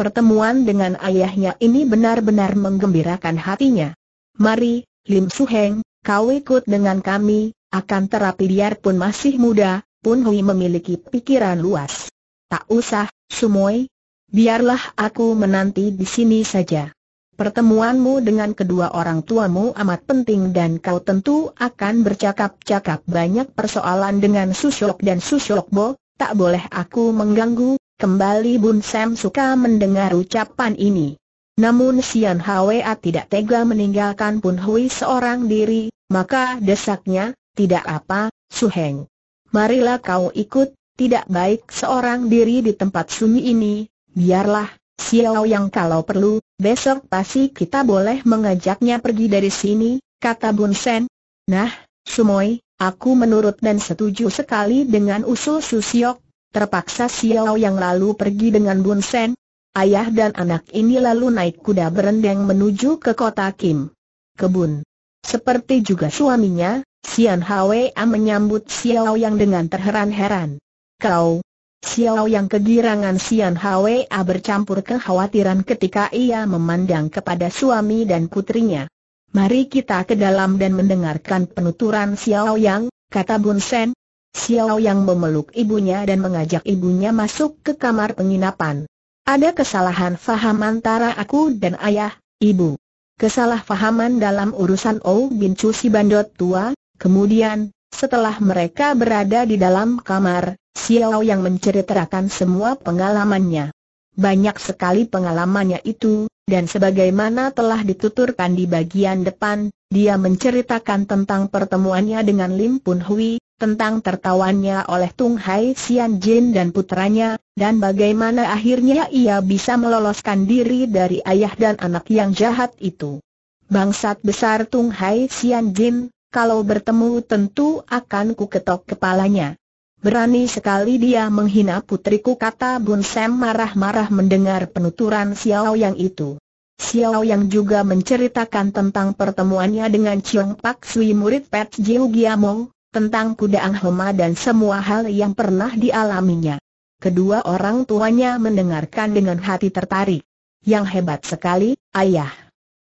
A: Pertemuan dengan ayahnya ini benar-benar menggembirakan hatinya. Mari, Lim Suheng, kau ikut dengan kami, akan terapi pun masih muda, Pun Hui memiliki pikiran luas. Tak usah, Sumoy. Biarlah aku menanti di sini saja. Pertemuanmu dengan kedua orang tuamu amat penting dan kau tentu akan bercakap-cakap banyak persoalan dengan Susyok dan Susyokbo, tak boleh aku mengganggu, Kembali Bun Sam suka mendengar ucapan ini. Namun Sian Hwa tidak tega meninggalkan Bun Hui seorang diri, maka desaknya, tidak apa, Su Heng. Marilah kau ikut, tidak baik seorang diri di tempat sunyi ini, biarlah, Xiao yang kalau perlu, besok pasti kita boleh mengajaknya pergi dari sini, kata Bun Sen. Nah, Sumoy, aku menurut dan setuju sekali dengan usul Susiok, Terpaksa Xiao yang lalu pergi dengan Bun Sen, ayah dan anak ini lalu naik kuda berendang menuju ke kota Kim. Kebun. Seperti juga suaminya, Xian Hwa menyambut Xiao yang dengan terheran-heran. Kau, Xiao yang kegirangan Xian Hwa bercampur kekhawatiran ketika ia memandang kepada suami dan putrinya. Mari kita ke dalam dan mendengarkan penuturan Xiao yang, kata Bun Sen, Xiao yang memeluk ibunya dan mengajak ibunya masuk ke kamar penginapan. Ada kesalahan faham antara aku dan ayah, ibu. Kesalahpahaman dalam urusan Oh Bin Chu si bandot tua, kemudian, setelah mereka berada di dalam kamar, Xiao yang menceritakan semua pengalamannya. Banyak sekali pengalamannya itu, dan sebagaimana telah dituturkan di bagian depan, dia menceritakan tentang pertemuannya dengan Lim Pun Hui, tentang tertawannya oleh Tung Hai Xian Jin dan putranya, dan bagaimana akhirnya ia bisa meloloskan diri dari ayah dan anak yang jahat itu. Bangsat besar Tung Hai Xian Jin, kalau bertemu tentu akan ku ketok kepalanya. Berani sekali dia menghina putriku kata Bun Sam marah-marah mendengar penuturan Xiao yang itu. Xiao yang juga menceritakan tentang pertemuannya dengan Chiong Pak Sui murid Pet Jiu Giamong, tentang kuda Hema dan semua hal yang pernah dialaminya. Kedua orang tuanya mendengarkan dengan hati tertarik. Yang hebat sekali, ayah.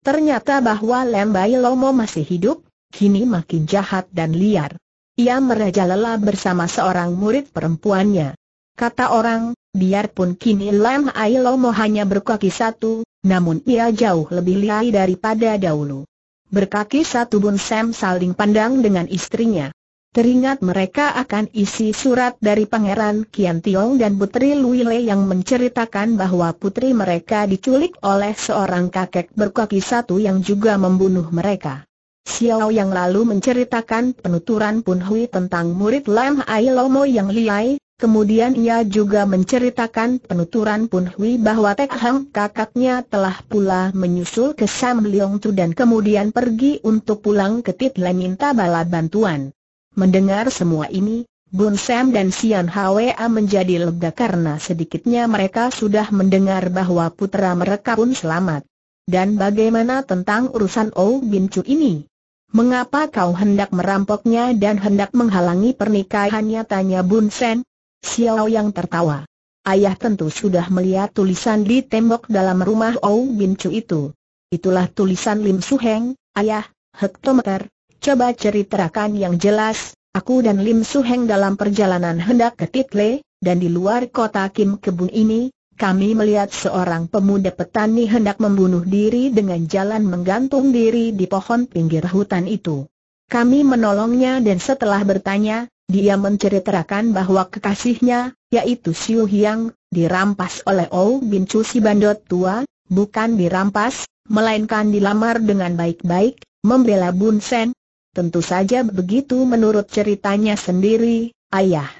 A: Ternyata bahwa Lembai Lomo masih hidup, kini makin jahat dan liar. Ia merajalela bersama seorang murid perempuannya. Kata orang, Biarpun kini Lam Ai Lomo hanya berkaki satu, namun ia jauh lebih lihai daripada dahulu. Berkaki satu pun Sam saling pandang dengan istrinya. Teringat mereka akan isi surat dari Pangeran Kian Tiong dan Putri Lui Luile yang menceritakan bahwa putri mereka diculik oleh seorang kakek berkaki satu yang juga membunuh mereka. Xiao yang lalu menceritakan penuturan Pun Hui tentang murid Lam Ai Lomo yang liai, Kemudian ia juga menceritakan penuturan Pun Hui bahwa Tek Hang kakaknya telah pula menyusul ke Sam Leong Tu dan kemudian pergi untuk pulang ke Title minta bala bantuan. Mendengar semua ini, Bun Sam dan Sian Hwa menjadi lega karena sedikitnya mereka sudah mendengar bahwa putra mereka pun selamat. Dan bagaimana tentang urusan Ou Bin Chu ini? Mengapa kau hendak merampoknya dan hendak menghalangi pernikahannya? Tanya Bun Sen. Xiao yang tertawa. Ayah tentu sudah melihat tulisan di tembok dalam rumah Ou Bin Chu itu. Itulah tulisan Lim Su Heng, ayah, hektometer. Coba ceritakan yang jelas, aku dan Lim Su Heng dalam perjalanan hendak ke Title, dan di luar kota Kim Kebun ini, kami melihat seorang pemuda petani hendak membunuh diri dengan jalan menggantung diri di pohon pinggir hutan itu. Kami menolongnya dan setelah bertanya, dia menceritakan bahwa kekasihnya, yaitu Xiu Hiang, dirampas oleh Ou Bin Chu si bandot tua, bukan dirampas, melainkan dilamar dengan baik-baik, membela Bun Sen. Tentu saja begitu menurut ceritanya sendiri, ayah.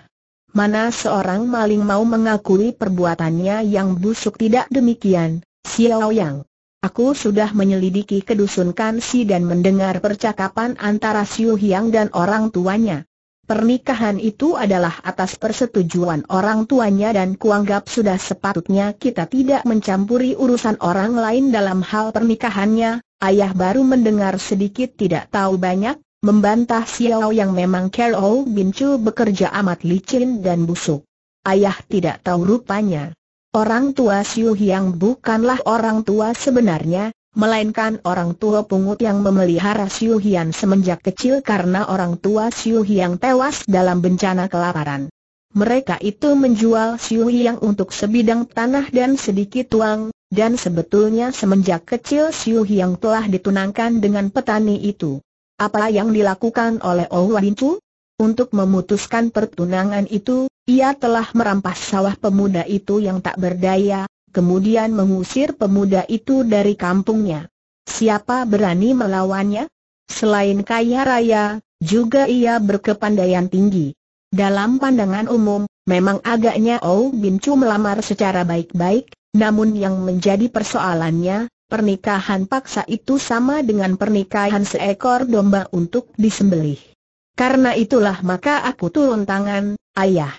A: Mana seorang maling mau mengakui perbuatannya yang busuk tidak demikian, Xiao Yang. Aku sudah menyelidiki kedusun Kansi dan mendengar percakapan antara Xiu Hiang dan orang tuanya. Pernikahan itu adalah atas persetujuan orang tuanya dan kuanggap sudah sepatutnya kita tidak mencampuri urusan orang lain dalam hal pernikahannya. Ayah baru mendengar sedikit tidak tahu banyak, membantah Xiao yang memang Kero Bin Chu bekerja amat licin dan busuk. Ayah tidak tahu rupanya. Orang tua Xiao yang bukanlah orang tua sebenarnya, melainkan orang tua pungut yang memelihara Siu Hian semenjak kecil karena orang tua Siu Hian tewas dalam bencana kelaparan. Mereka itu menjual Siu Hian untuk sebidang tanah dan sedikit uang, dan sebetulnya semenjak kecil Siu Hian telah ditunangkan dengan petani itu. Apa yang dilakukan oleh Ou oh Wan Untuk memutuskan pertunangan itu, ia telah merampas sawah pemuda itu yang tak berdaya, kemudian mengusir pemuda itu dari kampungnya. Siapa berani melawannya? Selain kaya raya, juga ia berkepandaian tinggi. Dalam pandangan umum, memang agaknya Oh Bin Chu melamar secara baik-baik, namun yang menjadi persoalannya, pernikahan paksa itu sama dengan pernikahan seekor domba untuk disembelih. Karena itulah maka aku turun tangan, ayah.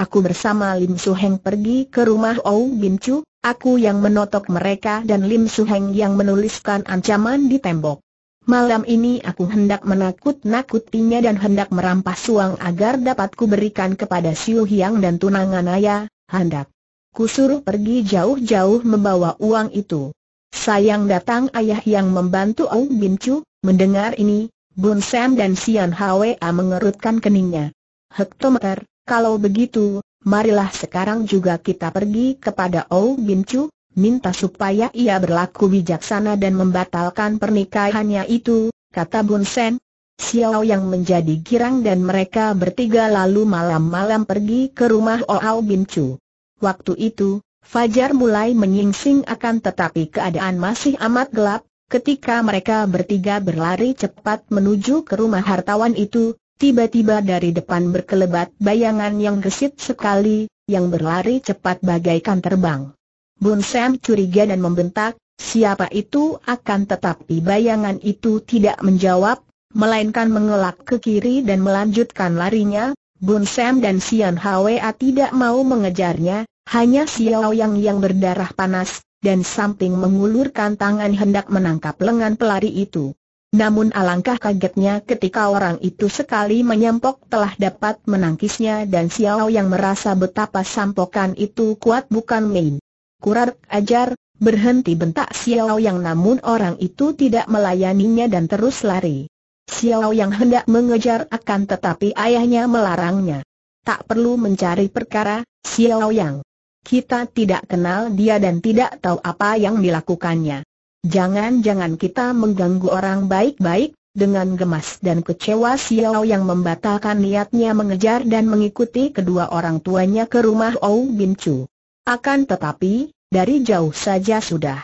A: Aku bersama Lim Su Heng pergi ke rumah Ou Bin Chu, Aku yang menotok mereka dan Lim Su Heng yang menuliskan ancaman di tembok. Malam ini aku hendak menakut-nakutinya dan hendak merampas uang agar dapat kuberikan kepada Siu Hiang dan tunangan ayah, hendak. Kusuruh pergi jauh-jauh membawa uang itu. Sayang datang ayah yang membantu Ong Bin Chu, mendengar ini, Bun Sam dan Sian Hwa mengerutkan keningnya. Hektometer, kalau begitu, marilah sekarang juga kita pergi kepada Ou Bin Chu, minta supaya ia berlaku bijaksana dan membatalkan pernikahannya itu, kata Bun Sen. Xiao yang menjadi girang dan mereka bertiga lalu malam-malam pergi ke rumah Ou Bin Chu. Waktu itu, Fajar mulai menyingsing akan tetapi keadaan masih amat gelap, ketika mereka bertiga berlari cepat menuju ke rumah hartawan itu, Tiba-tiba dari depan berkelebat bayangan yang gesit sekali, yang berlari cepat bagaikan terbang. Bun Sam curiga dan membentak, siapa itu akan tetapi bayangan itu tidak menjawab, melainkan mengelak ke kiri dan melanjutkan larinya, Bun Sam dan Sian Hwa tidak mau mengejarnya, hanya Xiao Yang yang berdarah panas, dan samping mengulurkan tangan hendak menangkap lengan pelari itu. Namun alangkah kagetnya ketika orang itu sekali menyampok telah dapat menangkisnya dan Xiao yang merasa betapa sampokan itu kuat bukan main. Kurar ajar, berhenti bentak Xiao yang namun orang itu tidak melayaninya dan terus lari. Xiao yang hendak mengejar akan tetapi ayahnya melarangnya. Tak perlu mencari perkara, Xiao yang. Kita tidak kenal dia dan tidak tahu apa yang dilakukannya. Jangan-jangan kita mengganggu orang baik-baik, dengan gemas dan kecewa Xiao yang membatalkan niatnya mengejar dan mengikuti kedua orang tuanya ke rumah Ou Bin Chu. Akan tetapi, dari jauh saja sudah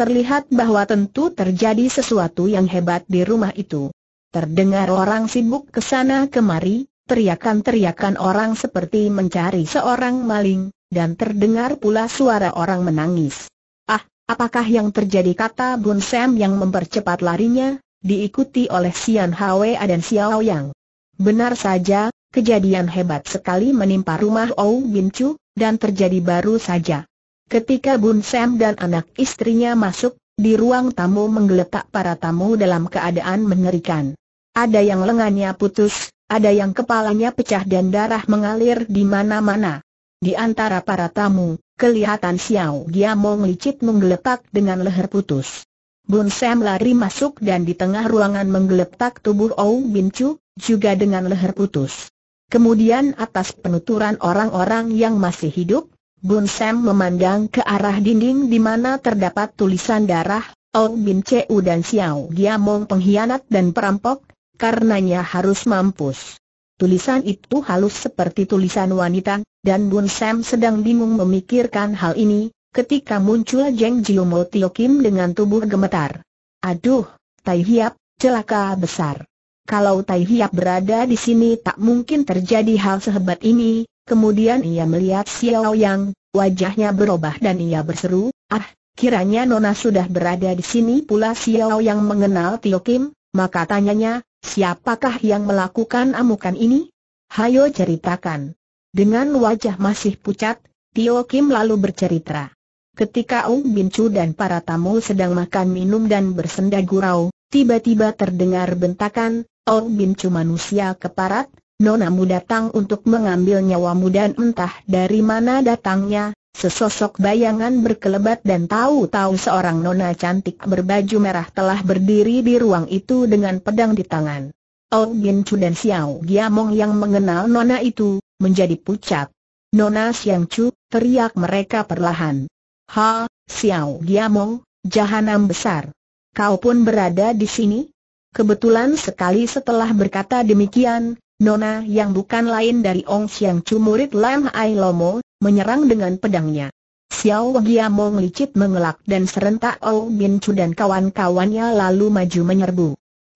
A: terlihat bahwa tentu terjadi sesuatu yang hebat di rumah itu. Terdengar orang sibuk ke sana kemari, teriakan-teriakan orang seperti mencari seorang maling, dan terdengar pula suara orang menangis. Apakah yang terjadi kata Bun Sam yang mempercepat larinya, diikuti oleh Sian Hwa dan Xiao Yang. Benar saja, kejadian hebat sekali menimpa rumah Ou Bin Chu, dan terjadi baru saja. Ketika Bun Sam dan anak istrinya masuk, di ruang tamu menggeletak para tamu dalam keadaan mengerikan. Ada yang lengannya putus, ada yang kepalanya pecah dan darah mengalir di mana-mana. Di antara para tamu, Kelihatan Xiao Giamong licit menggeletak dengan leher putus. Bun Sam lari masuk dan di tengah ruangan menggeletak tubuh Ou Bin Chu, juga dengan leher putus. Kemudian atas penuturan orang-orang yang masih hidup, Bun Sam memandang ke arah dinding di mana terdapat tulisan darah, Ou Bin Chu dan Xiao Giamong pengkhianat dan perampok, karenanya harus mampus. Tulisan itu halus seperti tulisan wanita, dan Bun Sam sedang bingung memikirkan hal ini, ketika muncul Jeng Jiomo Tio Kim dengan tubuh gemetar. Aduh, Tai Hiap, celaka besar. Kalau Tai Hiap berada di sini tak mungkin terjadi hal sehebat ini, kemudian ia melihat Xiao Yang, wajahnya berubah dan ia berseru, ah, kiranya Nona sudah berada di sini pula Xiao Yang mengenal Tio Kim, maka tanyanya, Siapakah yang melakukan amukan ini? Hayo ceritakan. Dengan wajah masih pucat, Tio Kim lalu bercerita. Ketika Ong Bin Chu dan para tamu sedang makan minum dan bersenda gurau, tiba-tiba terdengar bentakan, Ong Bin Chu manusia keparat, nonamu datang untuk mengambil nyawamu dan entah dari mana datangnya, Sesosok bayangan berkelebat dan tahu-tahu seorang nona cantik berbaju merah telah berdiri di ruang itu dengan pedang di tangan. Oh Bin Chu dan Xiao Giamong yang mengenal nona itu, menjadi pucat. Nona Xiang Chu, teriak mereka perlahan. Ha, Xiao Giamong, jahanam besar. Kau pun berada di sini? Kebetulan sekali setelah berkata demikian, Nona yang bukan lain dari Ong Siang Chu murid Lam Ai Lomo, menyerang dengan pedangnya. Xiao Giamo licit mengelak dan serentak Ong Bin Chu dan kawan-kawannya lalu maju menyerbu.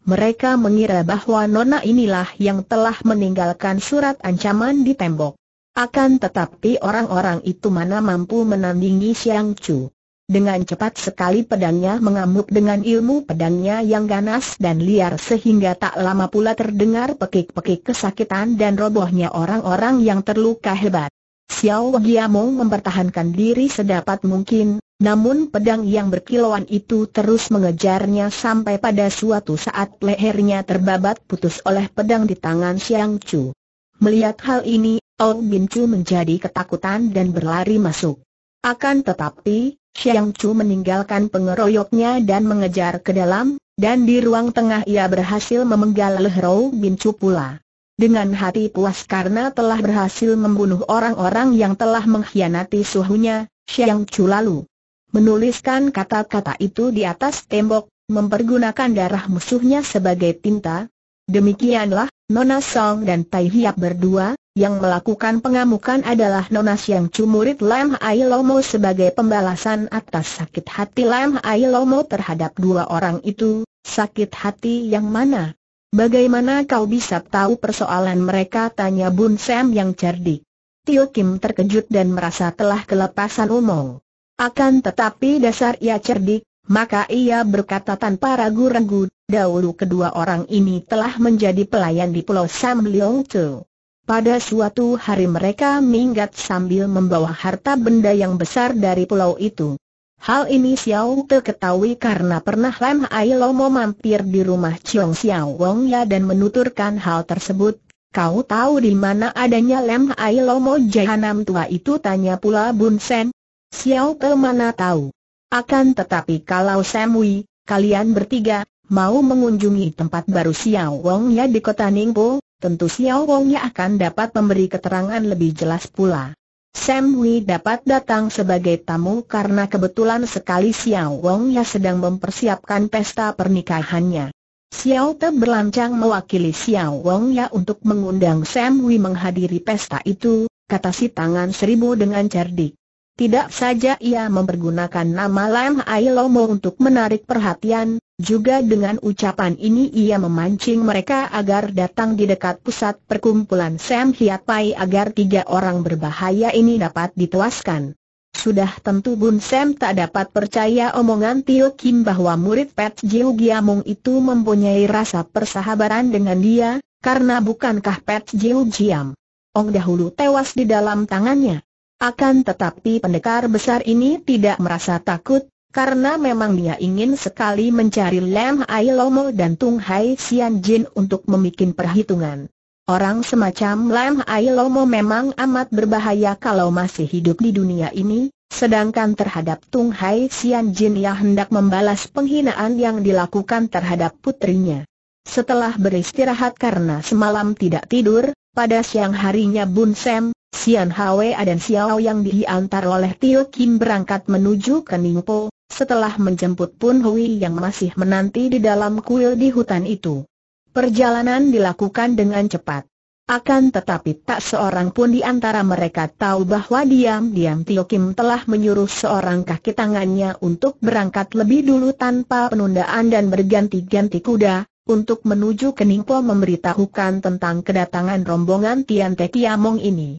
A: Mereka mengira bahwa Nona inilah yang telah meninggalkan surat ancaman di tembok. Akan tetapi orang-orang itu mana mampu menandingi Siang Chu. Dengan cepat sekali pedangnya mengamuk dengan ilmu pedangnya yang ganas dan liar sehingga tak lama pula terdengar pekik-pekik kesakitan dan robohnya orang-orang yang terluka hebat. Xiao Giamong mempertahankan diri sedapat mungkin, namun pedang yang berkilauan itu terus mengejarnya sampai pada suatu saat lehernya terbabat putus oleh pedang di tangan Xiang Chu. Melihat hal ini, Ong Bin Chu menjadi ketakutan dan berlari masuk. Akan tetapi, Xiang Chu meninggalkan pengeroyoknya dan mengejar ke dalam, dan di ruang tengah ia berhasil memenggal Lehrou Bin Chu pula. Dengan hati puas karena telah berhasil membunuh orang-orang yang telah mengkhianati suhunya, Xiang Chu lalu menuliskan kata-kata itu di atas tembok, mempergunakan darah musuhnya sebagai tinta, Demikianlah, Nona Song dan Tai Hiap berdua, yang melakukan pengamukan adalah Nona Siang Cumurit Lam Hai Lomo sebagai pembalasan atas sakit hati Lam Hai Lomo terhadap dua orang itu, sakit hati yang mana? Bagaimana kau bisa tahu persoalan mereka? Tanya Bun Sam yang cerdik. Tio Kim terkejut dan merasa telah kelepasan umum. Akan tetapi dasar ia cerdik, maka ia berkata tanpa ragu-ragu, dahulu kedua orang ini telah menjadi pelayan di Pulau Sam Leong Tu. Pada suatu hari mereka minggat sambil membawa harta benda yang besar dari pulau itu. Hal ini Xiao Te ketahui karena pernah Lam Hai Lomo mampir di rumah Chiong Xiao Wong Ya dan menuturkan hal tersebut. Kau tahu di mana adanya Lam Hai Lomo Jahanam tua itu tanya pula Bun Sen. Xiao Te mana tahu. Akan tetapi kalau Samui, kalian bertiga, mau mengunjungi tempat baru Xiao Wong ya di kota Ningbo, tentu Xiao Wong akan dapat memberi keterangan lebih jelas pula. Sam dapat datang sebagai tamu karena kebetulan sekali Xiao Wong sedang mempersiapkan pesta pernikahannya. Xiao Te berlancang mewakili Xiao Wong Ya untuk mengundang Sam menghadiri pesta itu, kata si tangan seribu dengan cerdik. Tidak saja ia mempergunakan nama Lam Hai Lomo untuk menarik perhatian, juga dengan ucapan ini ia memancing mereka agar datang di dekat pusat perkumpulan Sam Hiat Pai agar tiga orang berbahaya ini dapat dituaskan. Sudah tentu Bun Sam tak dapat percaya omongan Tio Kim bahwa murid Pet Jiu Giamong itu mempunyai rasa persahabaran dengan dia, karena bukankah Pet Jiu Giam Ong dahulu tewas di dalam tangannya. Akan tetapi pendekar besar ini tidak merasa takut, karena memang dia ingin sekali mencari Lam Ai Lomo dan Tung Hai Sian Jin untuk membuat perhitungan. Orang semacam Lam Ai Lomo memang amat berbahaya kalau masih hidup di dunia ini, sedangkan terhadap Tung Hai Sian Jin ia hendak membalas penghinaan yang dilakukan terhadap putrinya. Setelah beristirahat karena semalam tidak tidur, pada siang harinya Bun Sem, Sian Hwa dan Xiao yang diantar oleh Tio Kim berangkat menuju ke Ningpo, setelah menjemput Pun Hui yang masih menanti di dalam kuil di hutan itu. Perjalanan dilakukan dengan cepat. Akan tetapi tak seorang pun di antara mereka tahu bahwa diam-diam Tio Kim telah menyuruh seorang kaki tangannya untuk berangkat lebih dulu tanpa penundaan dan berganti-ganti kuda, untuk menuju ke Ningpo memberitahukan tentang kedatangan rombongan Tian Te Kiamong ini.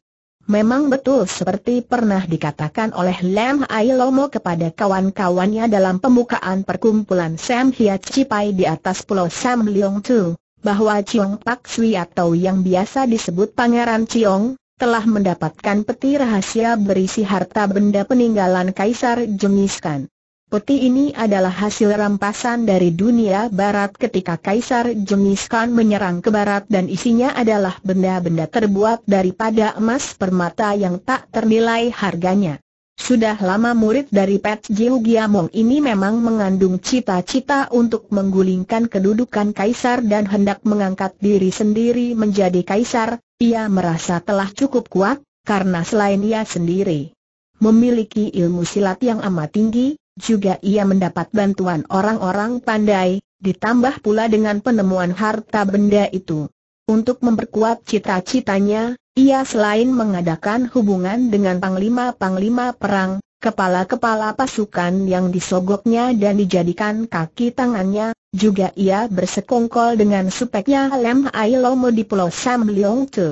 A: Memang betul seperti pernah dikatakan oleh Lam Ailomo kepada kawan-kawannya dalam pembukaan perkumpulan Sam Hiat Cipai di atas pulau Sam Leong Tu, bahwa Chiong Pak Sui atau yang biasa disebut Pangeran Chiong, telah mendapatkan peti rahasia berisi harta benda peninggalan Kaisar Jungis Khan. Peti ini adalah hasil rampasan dari dunia barat ketika Kaisar Genghis Khan menyerang ke barat dan isinya adalah benda-benda terbuat daripada emas permata yang tak ternilai harganya. Sudah lama murid dari Pet Jiu Giamong ini memang mengandung cita-cita untuk menggulingkan kedudukan Kaisar dan hendak mengangkat diri sendiri menjadi Kaisar, ia merasa telah cukup kuat, karena selain ia sendiri memiliki ilmu silat yang amat tinggi, juga ia mendapat bantuan orang-orang pandai, ditambah pula dengan penemuan harta benda itu. Untuk memperkuat cita-citanya, ia selain mengadakan hubungan dengan panglima-panglima perang, kepala-kepala pasukan yang disogoknya dan dijadikan kaki tangannya, juga ia bersekongkol dengan supeknya Lem Ailomo di Pulau Sam Leong Tu.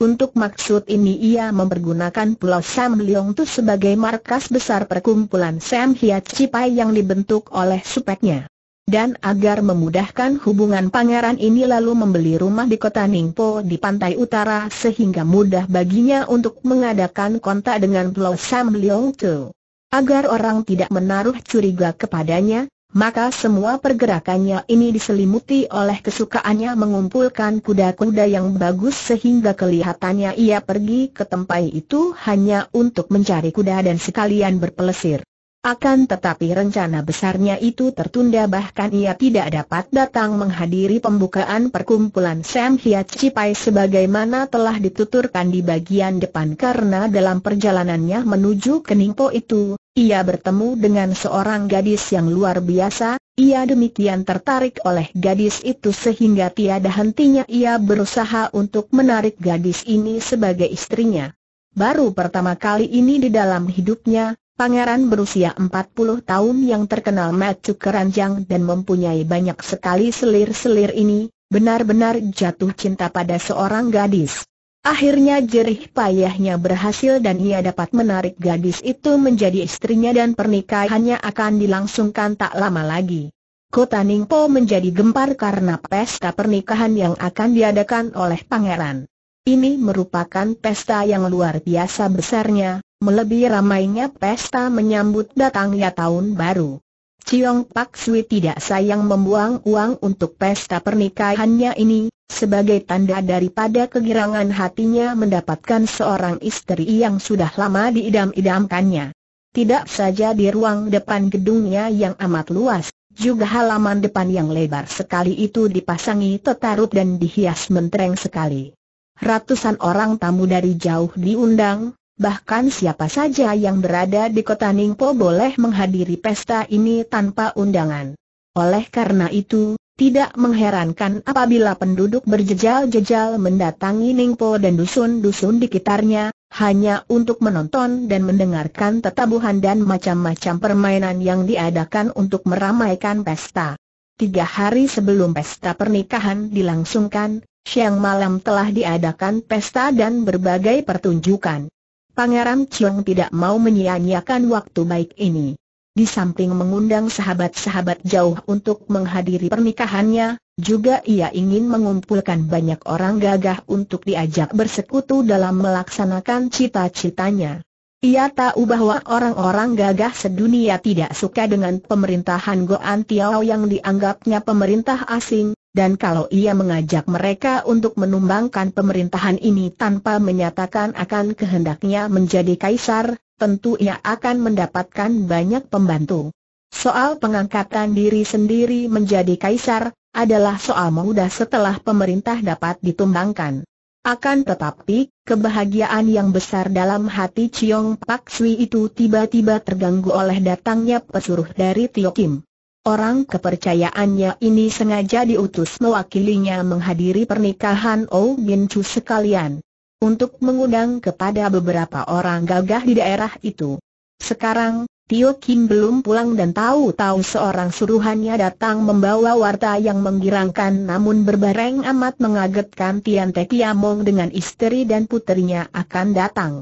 A: Untuk maksud ini ia mempergunakan Pulau Sam Leong Tu sebagai markas besar perkumpulan Sam Hiat Cipai yang dibentuk oleh supeknya. Dan agar memudahkan hubungan pangeran ini lalu membeli rumah di kota Ningpo di pantai utara sehingga mudah baginya untuk mengadakan kontak dengan Pulau Sam Leong Tu. Agar orang tidak menaruh curiga kepadanya, maka semua pergerakannya ini diselimuti oleh kesukaannya mengumpulkan kuda-kuda yang bagus sehingga kelihatannya ia pergi ke tempat itu hanya untuk mencari kuda dan sekalian berpelesir. Akan tetapi rencana besarnya itu tertunda bahkan ia tidak dapat datang menghadiri pembukaan perkumpulan Sam Hiat Cipai sebagaimana telah dituturkan di bagian depan karena dalam perjalanannya menuju ke Ningpo itu, ia bertemu dengan seorang gadis yang luar biasa, ia demikian tertarik oleh gadis itu sehingga tiada hentinya ia berusaha untuk menarik gadis ini sebagai istrinya. Baru pertama kali ini di dalam hidupnya, pangeran berusia 40 tahun yang terkenal macu keranjang dan mempunyai banyak sekali selir-selir ini, benar-benar jatuh cinta pada seorang gadis. Akhirnya jerih payahnya berhasil dan ia dapat menarik gadis itu menjadi istrinya dan pernikahannya akan dilangsungkan tak lama lagi. Kota Ningpo menjadi gempar karena pesta pernikahan yang akan diadakan oleh pangeran. Ini merupakan pesta yang luar biasa besarnya, melebihi ramainya pesta menyambut datangnya tahun baru. Ciong Pak Sui tidak sayang membuang uang untuk pesta pernikahannya ini, sebagai tanda daripada kegirangan hatinya mendapatkan seorang istri yang sudah lama diidam-idamkannya. Tidak saja di ruang depan gedungnya yang amat luas, juga halaman depan yang lebar sekali itu dipasangi tetarut dan dihias mentereng sekali. Ratusan orang tamu dari jauh diundang, Bahkan siapa saja yang berada di kota Ningpo boleh menghadiri pesta ini tanpa undangan. Oleh karena itu, tidak mengherankan apabila penduduk berjejal-jejal mendatangi Ningpo dan dusun-dusun di kitarnya, hanya untuk menonton dan mendengarkan tetabuhan dan macam-macam permainan yang diadakan untuk meramaikan pesta. Tiga hari sebelum pesta pernikahan dilangsungkan, siang malam telah diadakan pesta dan berbagai pertunjukan. Pangeran Chiong tidak mau menyia-nyiakan waktu baik ini. Di samping mengundang sahabat-sahabat jauh untuk menghadiri pernikahannya, juga ia ingin mengumpulkan banyak orang gagah untuk diajak bersekutu dalam melaksanakan cita-citanya. Ia tahu bahwa orang-orang gagah sedunia tidak suka dengan pemerintahan Goan Tiao yang dianggapnya pemerintah asing, dan kalau ia mengajak mereka untuk menumbangkan pemerintahan ini tanpa menyatakan akan kehendaknya menjadi kaisar, tentu ia akan mendapatkan banyak pembantu. Soal pengangkatan diri sendiri menjadi kaisar, adalah soal mudah setelah pemerintah dapat ditumbangkan. Akan tetapi, kebahagiaan yang besar dalam hati Chiong Pak Sui itu tiba-tiba terganggu oleh datangnya pesuruh dari Tio Kim. Orang kepercayaannya ini sengaja diutus mewakilinya menghadiri pernikahan Oh Bin Chu sekalian untuk mengundang kepada beberapa orang gagah di daerah itu. Sekarang, Tio Kim belum pulang dan tahu-tahu seorang suruhannya datang membawa warta yang menggirangkan namun berbareng amat mengagetkan Tian Te Kiamong dengan istri dan putrinya akan datang.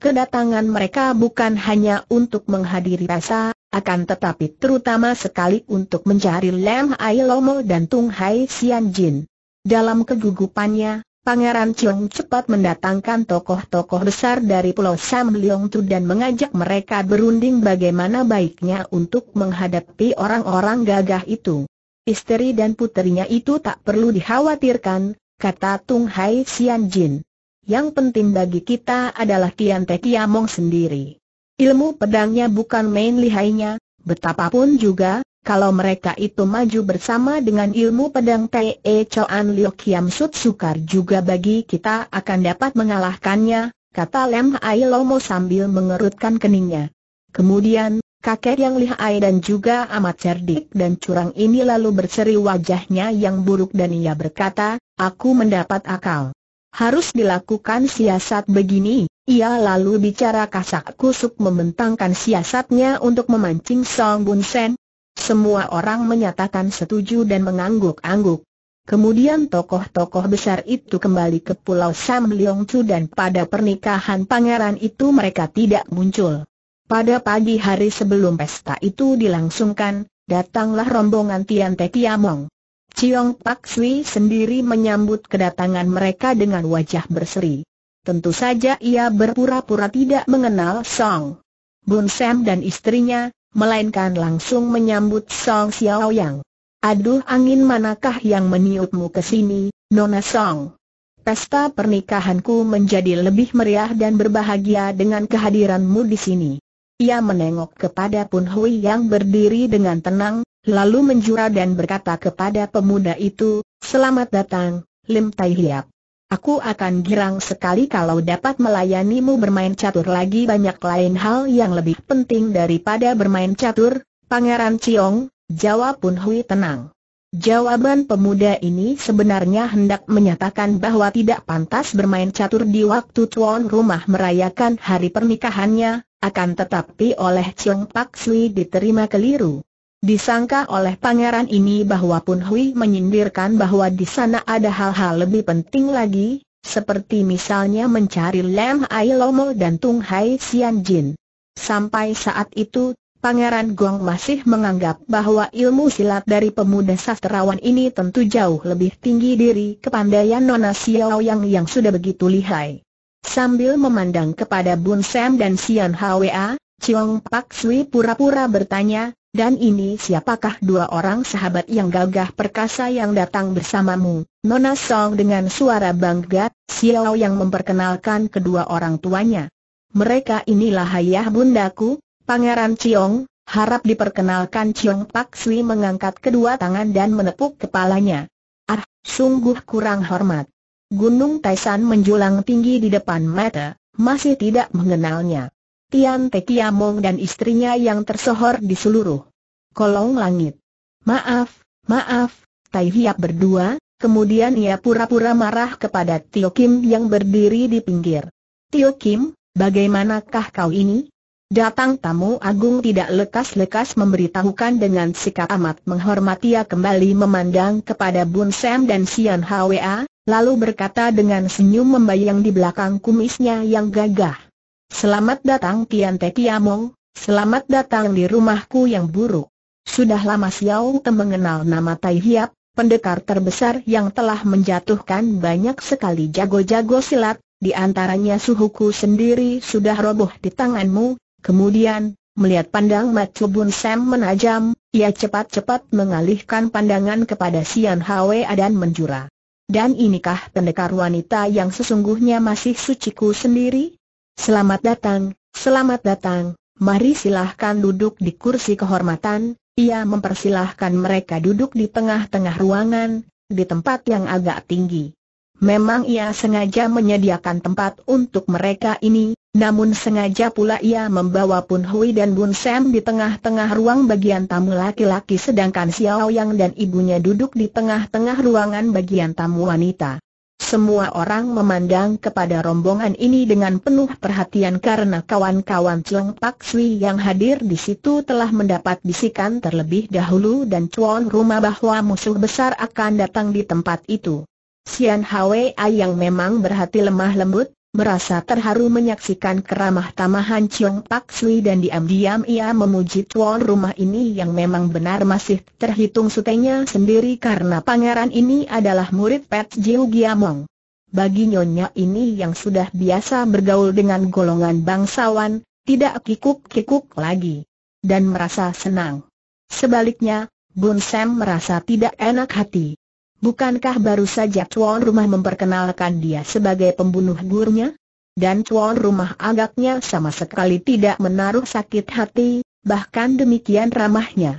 A: Kedatangan mereka bukan hanya untuk menghadiri pesta, akan tetapi terutama sekali untuk mencari Lem Ai Lomo dan Tung Hai Xian Jin. Dalam kegugupannya, Pangeran Chung cepat mendatangkan tokoh-tokoh besar dari Pulau Sam Leong Tu dan mengajak mereka berunding bagaimana baiknya untuk menghadapi orang-orang gagah itu. Istri dan puterinya itu tak perlu dikhawatirkan, kata Tung Hai Xian Jin. Yang penting bagi kita adalah Tian Te Kiamong sendiri. Ilmu pedangnya bukan main lihainya, betapapun juga, kalau mereka itu maju bersama dengan ilmu pedang Te Choan Liu Kiam Sut sukar juga bagi kita akan dapat mengalahkannya, kata Lem Hai Lomo sambil mengerutkan keningnya. Kemudian, kakek yang lihai dan juga amat cerdik dan curang ini lalu berseri wajahnya yang buruk dan ia berkata, aku mendapat akal. Harus dilakukan siasat begini, ia lalu bicara kasak kusuk membentangkan siasatnya untuk memancing Song Bun Sen, semua orang menyatakan setuju dan mengangguk-angguk. Kemudian tokoh-tokoh besar itu kembali ke Pulau Sam Leong Chu dan pada pernikahan pangeran itu mereka tidak muncul. Pada pagi hari sebelum pesta itu dilangsungkan, datanglah rombongan Tian Te Kiamong. Chiong Pak Sui sendiri menyambut kedatangan mereka dengan wajah berseri. Tentu saja ia berpura-pura tidak mengenal Song Bun Sam dan istrinya, melainkan langsung menyambut Song Xiaoyang. Aduh angin manakah yang meniupmu ke sini, Nona Song? Pesta pernikahanku menjadi lebih meriah dan berbahagia dengan kehadiranmu di sini. Ia menengok kepada Pun Hui yang berdiri dengan tenang, lalu menjura dan berkata kepada pemuda itu, Selamat datang, Lim Tai Hiap. Aku akan girang sekali kalau dapat melayanimu bermain catur lagi banyak lain hal yang lebih penting daripada bermain catur, Pangeran Ciong, jawab Pun Hui tenang. Jawaban pemuda ini sebenarnya hendak menyatakan bahwa tidak pantas bermain catur di waktu tuan rumah merayakan hari pernikahannya, akan tetapi oleh Ciong Pak Sui diterima keliru. Disangka oleh pangeran ini bahwa Pun Hui menyindirkan bahwa di sana ada hal-hal lebih penting lagi, seperti misalnya mencari Lam Ai Lomo dan Tung Hai Xian Jin. Sampai saat itu, Pangeran Gong masih menganggap bahwa ilmu silat dari pemuda sastrawan ini tentu jauh lebih tinggi dari kepandaian Nona Xiao Yang yang sudah begitu lihai. Sambil memandang kepada Bun Sam dan Xian Hwa, Chiong Pak Sui pura-pura bertanya, dan ini siapakah dua orang sahabat yang gagah perkasa yang datang bersamamu? Nona Song dengan suara bangga, Xiao yang memperkenalkan kedua orang tuanya. Mereka inilah ayah bundaku, Pangeran Ciong, harap diperkenalkan Ciong Pak Sui mengangkat kedua tangan dan menepuk kepalanya. Ah, sungguh kurang hormat. Gunung Taisan menjulang tinggi di depan mata, masih tidak mengenalnya. Tian Te Kiamong dan istrinya yang tersohor di seluruh kolong langit. Maaf, maaf, Tai Hiap berdua, kemudian ia pura-pura marah kepada Tio Kim yang berdiri di pinggir. Tio Kim, bagaimanakah kau ini? Datang tamu agung tidak lekas-lekas memberitahukan dengan sikap amat menghormati ia kembali memandang kepada Bun Sam dan Sian Hwa, lalu berkata dengan senyum membayang di belakang kumisnya yang gagah. Selamat datang Tian Te Kiamong, selamat datang di rumahku yang buruk. Sudah lama Xiao Te mengenal nama Tai Hiap, pendekar terbesar yang telah menjatuhkan banyak sekali jago-jago silat, di antaranya suhuku sendiri sudah roboh di tanganmu, kemudian, melihat pandang Macu Bun Sam menajam, ia cepat-cepat mengalihkan pandangan kepada Sian Hwa dan menjura. Dan inikah pendekar wanita yang sesungguhnya masih suciku sendiri? Selamat datang, selamat datang, mari silahkan duduk di kursi kehormatan, ia mempersilahkan mereka duduk di tengah-tengah ruangan, di tempat yang agak tinggi. Memang ia sengaja menyediakan tempat untuk mereka ini, namun sengaja pula ia membawa Pun Hui dan Bun Sam di tengah-tengah ruang bagian tamu laki-laki sedangkan Xiao Yang dan ibunya duduk di tengah-tengah ruangan bagian tamu wanita. Semua orang memandang kepada rombongan ini dengan penuh perhatian karena kawan-kawan Chong Pak Sui yang hadir di situ telah mendapat bisikan terlebih dahulu dan cuan Rumah bahwa musuh besar akan datang di tempat itu. Sian Hwa yang memang berhati lemah lembut, merasa terharu menyaksikan keramah tamahan Chiong Pak Sui dan diam-diam ia memuji tuan rumah ini yang memang benar masih terhitung sutenya sendiri karena pangeran ini adalah murid Pet Jiu Giamong. Bagi nyonya ini yang sudah biasa bergaul dengan golongan bangsawan, tidak kikuk-kikuk lagi. Dan merasa senang. Sebaliknya, Bun Sam merasa tidak enak hati. Bukankah baru saja tuan rumah memperkenalkan dia sebagai pembunuh Gurunya? Dan tuan rumah agaknya sama sekali tidak menaruh sakit hati, bahkan demikian ramahnya.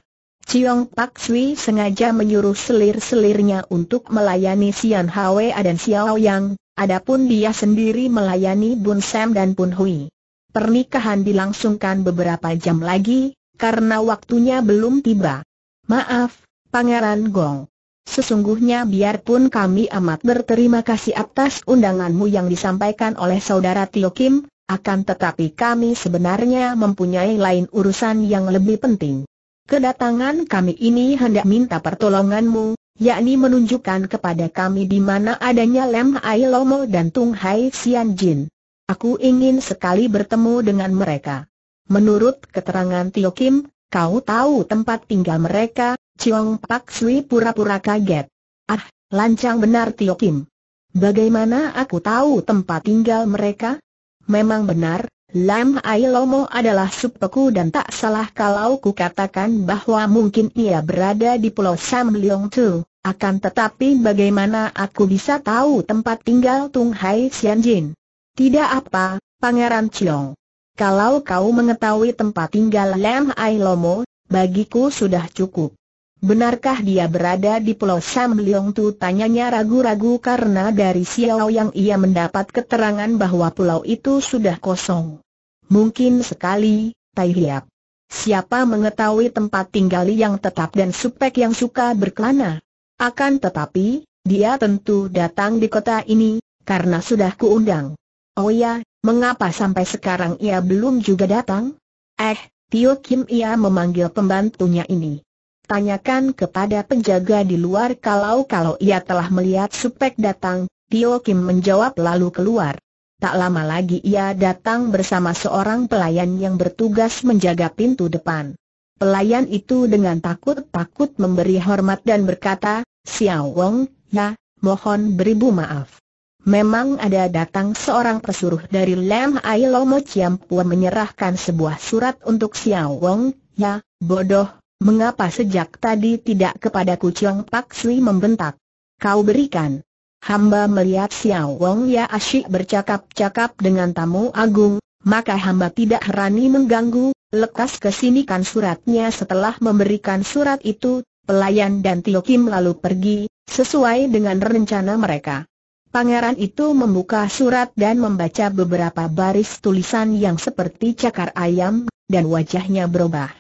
A: Ciong Pak Sui sengaja menyuruh selir-selirnya untuk melayani Sian Hwa dan Xiao Yang, adapun dia sendiri melayani Bun Sam dan Bun Hui. Pernikahan dilangsungkan beberapa jam lagi, karena waktunya belum tiba. Maaf, Pangeran Gong. Sesungguhnya biarpun kami amat berterima kasih atas undanganmu yang disampaikan oleh saudara Tio Kim, akan tetapi kami sebenarnya mempunyai lain urusan yang lebih penting. Kedatangan kami ini hendak minta pertolonganmu, yakni menunjukkan kepada kami di mana adanya Lem Hai Lomo dan Tung Hai Xian Jin. Aku ingin sekali bertemu dengan mereka. Menurut keterangan Tio Kim, kau tahu tempat tinggal mereka, Ciong Pak Sui pura-pura kaget. Ah, lancang benar Tio Kim. Bagaimana aku tahu tempat tinggal mereka? Memang benar, Lam Ai Lomo adalah subpeku dan tak salah kalau ku katakan bahwa mungkin ia berada di Pulau Sam Leong Tu. Akan tetapi bagaimana aku bisa tahu tempat tinggal Tung Hai Xian Jin? Tidak apa, Pangeran Ciong. Kalau kau mengetahui tempat tinggal Lam Ai Lomo, bagiku sudah cukup. Benarkah dia berada di Pulau Sam Leong Tu? Tanyanya ragu-ragu karena dari Xiao yang ia mendapat keterangan bahwa pulau itu sudah kosong. Mungkin sekali, Tai Hiap. Siapa mengetahui tempat tinggal yang tetap dan supek yang suka berkelana? Akan tetapi, dia tentu datang di kota ini, karena sudah kuundang. Oh ya, mengapa sampai sekarang ia belum juga datang? Eh, Tio Kim ia memanggil pembantunya ini. Tanyakan kepada penjaga di luar kalau-kalau ia telah melihat supek datang, Tio Kim menjawab lalu keluar. Tak lama lagi ia datang bersama seorang pelayan yang bertugas menjaga pintu depan. Pelayan itu dengan takut-takut memberi hormat dan berkata, Xiao Wong, ya, mohon beribu maaf. Memang ada datang seorang pesuruh dari Lam Ai Lomo Chiampua menyerahkan sebuah surat untuk Xiao Wong, ya, bodoh, Mengapa sejak tadi tidak kepada Chiang Pak Sui membentak? Kau berikan. Hamba melihat Xiao Wong Ya Asyik bercakap-cakap dengan tamu agung, maka hamba tidak herani mengganggu, lekas kesinikan suratnya setelah memberikan surat itu, pelayan dan Tio Kim lalu pergi, sesuai dengan rencana mereka. Pangeran itu membuka surat dan membaca beberapa baris tulisan yang seperti cakar ayam, dan wajahnya berubah.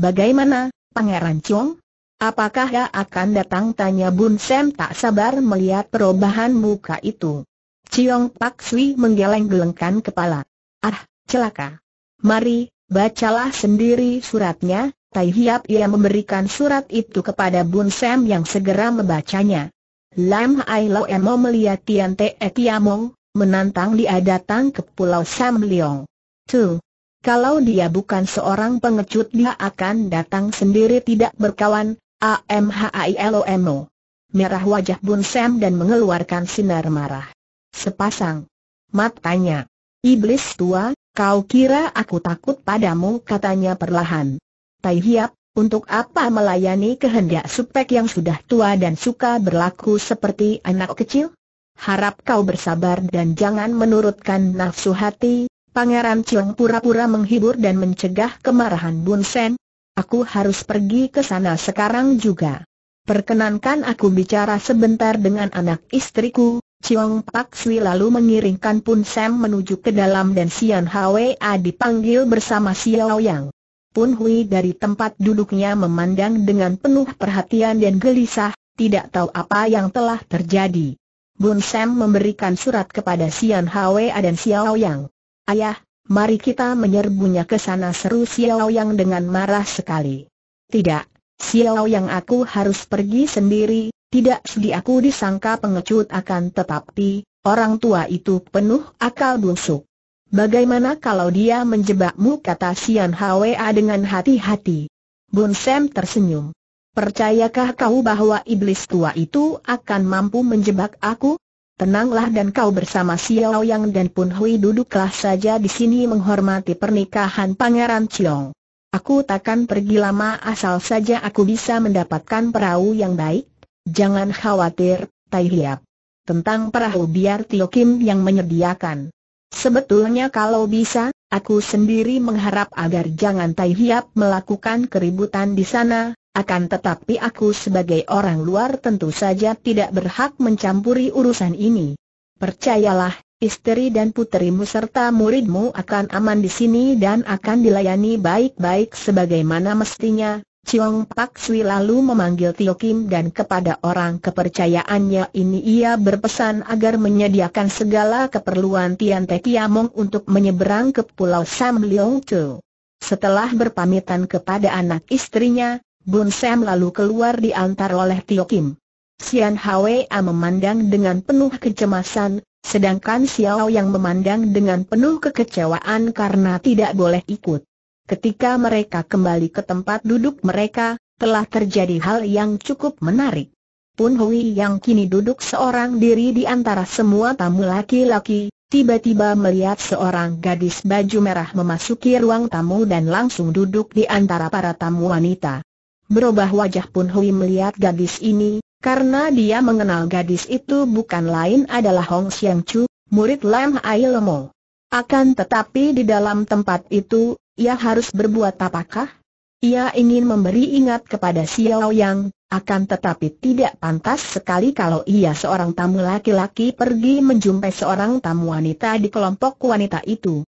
A: Bagaimana, Pangeran Chong? Apakah dia akan datang? Tanya Bun Sam tak sabar melihat perubahan muka itu. Chong Pak Sui menggeleng-gelengkan kepala. Ah, celaka. Mari, bacalah sendiri suratnya. Tai Hiap ia memberikan surat itu kepada Bun Sam yang segera membacanya. Lam Ai Lo Emo melihat Tian Te Tiamong, menantang dia datang ke Pulau Sam Leong. Tu, kalau dia bukan seorang pengecut dia akan datang sendiri tidak berkawan, AMHAILOMO. Merah wajah Bun Sam dan mengeluarkan sinar marah. Sepasang. Matanya. Iblis tua, kau kira aku takut padamu katanya perlahan. Tai Hiap, untuk apa melayani kehendak supek yang sudah tua dan suka berlaku seperti anak kecil? Harap kau bersabar dan jangan menurutkan nafsu hati, Pangeran Chiong pura-pura menghibur dan mencegah kemarahan Bun Sen. Aku harus pergi ke sana sekarang juga. Perkenankan aku bicara sebentar dengan anak istriku. Chiong Pak Sui lalu mengiringkan Pun Sen menuju ke dalam dan Sian Hwa dipanggil bersama Xiao Yang. Pun Hui dari tempat duduknya memandang dengan penuh perhatian dan gelisah, tidak tahu apa yang telah terjadi. Bun Sam memberikan surat kepada Sian Hwa dan Xiao Yang. Ayah, mari kita menyerbunya ke sana seru Xiao Yang dengan marah sekali. Tidak, Xiao Yang aku harus pergi sendiri, tidak sedih aku disangka pengecut akan tetapi, orang tua itu penuh akal busuk. Bagaimana kalau dia menjebakmu kata Sian Hwa dengan hati-hati. Bun Sam tersenyum. Percayakah kau bahwa iblis tua itu akan mampu menjebak aku? Tenanglah dan kau bersama Xiao Yang dan Pun Hui duduklah saja di sini menghormati pernikahan Pangeran Chiong. Aku takkan pergi lama asal saja aku bisa mendapatkan perahu yang baik. Jangan khawatir, Tai Hiap. Tentang perahu biar Tio Kim yang menyediakan. Sebetulnya kalau bisa, aku sendiri mengharap agar jangan Tai Hiap melakukan keributan di sana, akan tetapi aku sebagai orang luar tentu saja tidak berhak mencampuri urusan ini. Percayalah, istri dan puterimu serta muridmu akan aman di sini dan akan dilayani baik-baik sebagaimana mestinya. Chiong Pak Sui lalu memanggil Tio Kim dan kepada orang kepercayaannya ini ia berpesan agar menyediakan segala keperluan Tian Te Kiamong untuk menyeberang ke Pulau Sam Leong Chu. Setelah berpamitan kepada anak istrinya, Bun Sam lalu keluar diantar oleh Tio Kim. Sian Hwa memandang dengan penuh kecemasan, sedangkan Xiao yang memandang dengan penuh kekecewaan karena tidak boleh ikut. Ketika mereka kembali ke tempat duduk mereka, telah terjadi hal yang cukup menarik. Pun Hui yang kini duduk seorang diri di antara semua tamu laki-laki, tiba-tiba melihat seorang gadis baju merah memasuki ruang tamu dan langsung duduk di antara para tamu wanita. Berubah wajah pun Hui melihat gadis ini, karena dia mengenal gadis itu bukan lain adalah Hong Xiang Chu, murid Lam Ai Lemo. Akan tetapi di dalam tempat itu, ia harus berbuat apakah? Ia ingin memberi ingat kepada Xiao Yang, akan tetapi tidak pantas sekali kalau ia seorang tamu laki-laki pergi menjumpai seorang tamu wanita di kelompok wanita itu.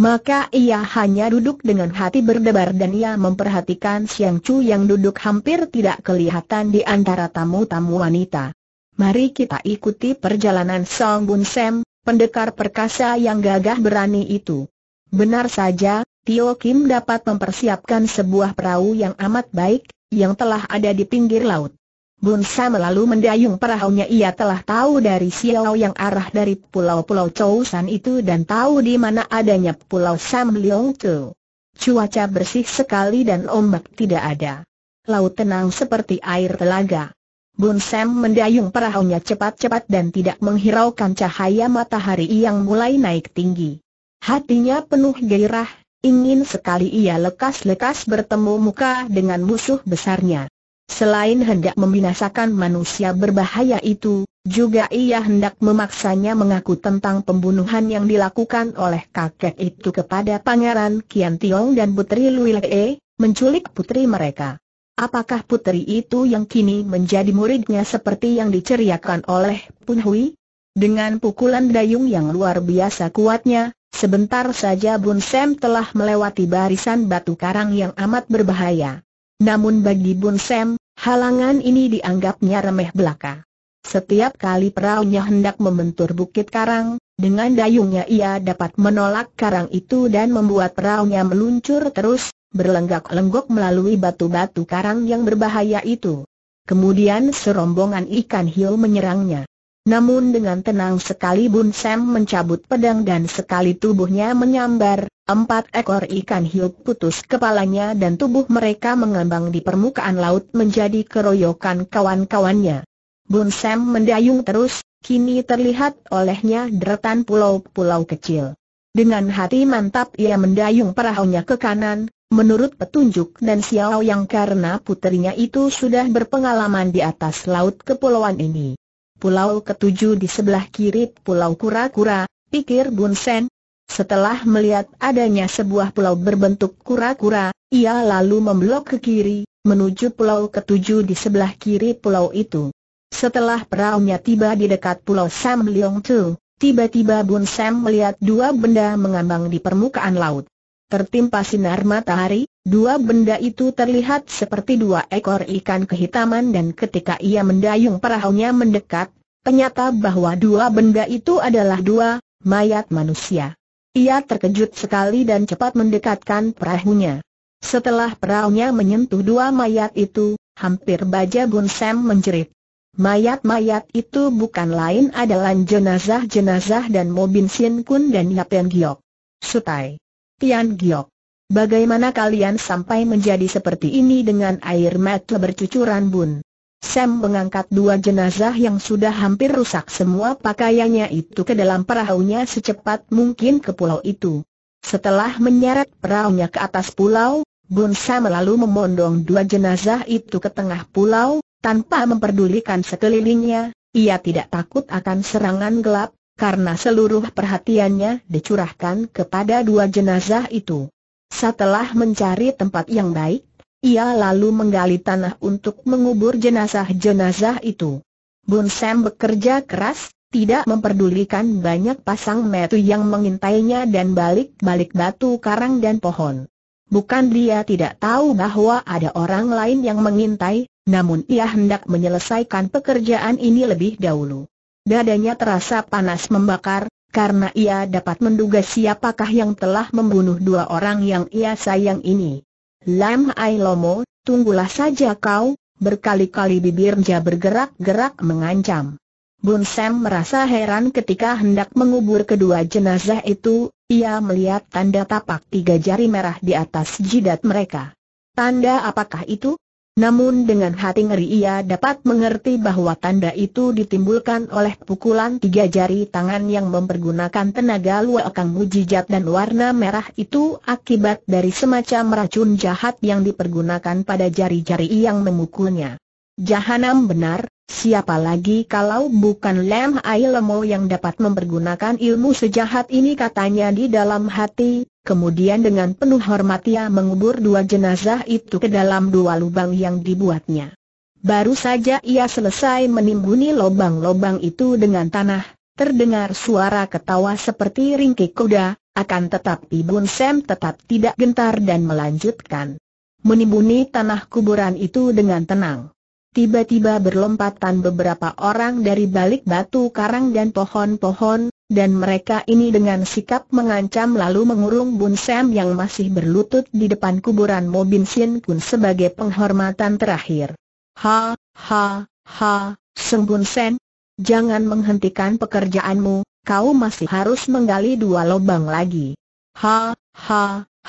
A: Maka ia hanya duduk dengan hati berdebar dan ia memperhatikan Siang Chu yang duduk hampir tidak kelihatan di antara tamu-tamu wanita. Mari kita ikuti perjalanan Song Bun Sam, pendekar perkasa yang gagah berani itu. Benar saja, Tio Kim dapat mempersiapkan sebuah perahu yang amat baik, yang telah ada di pinggir laut. Bun Bunsa lalu mendayung perahunya ia telah tahu dari Xiao yang arah dari pulau-pulau Chousan itu dan tahu di mana adanya pulau Sam Leong Tu. Cuaca bersih sekali dan ombak tidak ada. Laut tenang seperti air telaga. Bun Sam mendayung perahunya cepat-cepat dan tidak menghiraukan cahaya matahari yang mulai naik tinggi. Hatinya penuh gairah, ingin sekali ia lekas-lekas bertemu muka dengan musuh besarnya. Selain hendak membinasakan manusia berbahaya itu, juga ia hendak memaksanya mengaku tentang pembunuhan yang dilakukan oleh kakek itu kepada Pangeran Kian Tiong dan Putri Luilee, menculik putri mereka. Apakah putri itu yang kini menjadi muridnya seperti yang diceriakan oleh Pun Hui? Dengan pukulan dayung yang luar biasa kuatnya, sebentar saja Bun Sam telah melewati barisan batu karang yang amat berbahaya. Namun bagi Bun Sam, Halangan ini dianggapnya remeh belaka. Setiap kali peraunya hendak membentur bukit karang, dengan dayungnya ia dapat menolak karang itu dan membuat peraunya meluncur terus, berlenggak-lenggok melalui batu-batu karang yang berbahaya itu. Kemudian serombongan ikan hiu menyerangnya. Namun dengan tenang sekali Bun Sam mencabut pedang dan sekali tubuhnya menyambar, empat ekor ikan hiu putus kepalanya dan tubuh mereka mengembang di permukaan laut menjadi keroyokan kawan-kawannya. Bun Sam mendayung terus, kini terlihat olehnya deretan pulau-pulau kecil. Dengan hati mantap ia mendayung perahunya ke kanan, menurut petunjuk dan Xiao Yang karena putrinya itu sudah berpengalaman di atas laut kepulauan ini pulau ketujuh di sebelah kiri pulau kura-kura, pikir Bun Sen. Setelah melihat adanya sebuah pulau berbentuk kura-kura, ia lalu memblok ke kiri, menuju pulau ketujuh di sebelah kiri pulau itu. Setelah perahunya tiba di dekat pulau Sam Leong Tu, tiba-tiba Bun Sam melihat dua benda mengambang di permukaan laut tertimpa sinar matahari, dua benda itu terlihat seperti dua ekor ikan kehitaman dan ketika ia mendayung perahunya mendekat, ternyata bahwa dua benda itu adalah dua mayat manusia. Ia terkejut sekali dan cepat mendekatkan perahunya. Setelah perahunya menyentuh dua mayat itu, hampir baja Bun Sam menjerit. Mayat-mayat itu bukan lain adalah jenazah-jenazah dan Mo Sin Kun dan Yap Giok. Sutai. Tian Giok. Bagaimana kalian sampai menjadi seperti ini dengan air mata bercucuran bun? Sam mengangkat dua jenazah yang sudah hampir rusak semua pakaiannya itu ke dalam perahunya secepat mungkin ke pulau itu. Setelah menyeret perahunya ke atas pulau, Bun Sam lalu memondong dua jenazah itu ke tengah pulau, tanpa memperdulikan sekelilingnya, ia tidak takut akan serangan gelap, karena seluruh perhatiannya dicurahkan kepada dua jenazah itu. Setelah mencari tempat yang baik, ia lalu menggali tanah untuk mengubur jenazah-jenazah itu. Bun Sam bekerja keras, tidak memperdulikan banyak pasang metu yang mengintainya dan balik-balik batu karang dan pohon. Bukan dia tidak tahu bahwa ada orang lain yang mengintai, namun ia hendak menyelesaikan pekerjaan ini lebih dahulu. Dadanya terasa panas membakar, karena ia dapat menduga siapakah yang telah membunuh dua orang yang ia sayang ini. Lam Ai Lomo, tunggulah saja kau, berkali-kali bibirnya bergerak-gerak mengancam. Bun Sam merasa heran ketika hendak mengubur kedua jenazah itu, ia melihat tanda tapak tiga jari merah di atas jidat mereka. Tanda apakah itu? Namun dengan hati ngeri ia dapat mengerti bahwa tanda itu ditimbulkan oleh pukulan tiga jari tangan yang mempergunakan tenaga luakang mujijat dan warna merah itu akibat dari semacam racun jahat yang dipergunakan pada jari-jari yang memukulnya. Jahanam benar, Siapa lagi kalau bukan Lem Ai Lemo yang dapat mempergunakan ilmu sejahat ini katanya di dalam hati, kemudian dengan penuh hormat ia mengubur dua jenazah itu ke dalam dua lubang yang dibuatnya. Baru saja ia selesai menimbuni lubang-lubang itu dengan tanah, terdengar suara ketawa seperti ringkik kuda, akan tetapi Bun Sam tetap tidak gentar dan melanjutkan. Menimbuni tanah kuburan itu dengan tenang tiba-tiba berlompatan beberapa orang dari balik batu karang dan pohon-pohon, dan mereka ini dengan sikap mengancam lalu mengurung Bun Sam yang masih berlutut di depan kuburan Mo Bin Sin Kun sebagai penghormatan terakhir. Ha, ha, ha, Seng Bun Sen, jangan menghentikan pekerjaanmu, kau masih harus menggali dua lubang lagi. Ha, ha,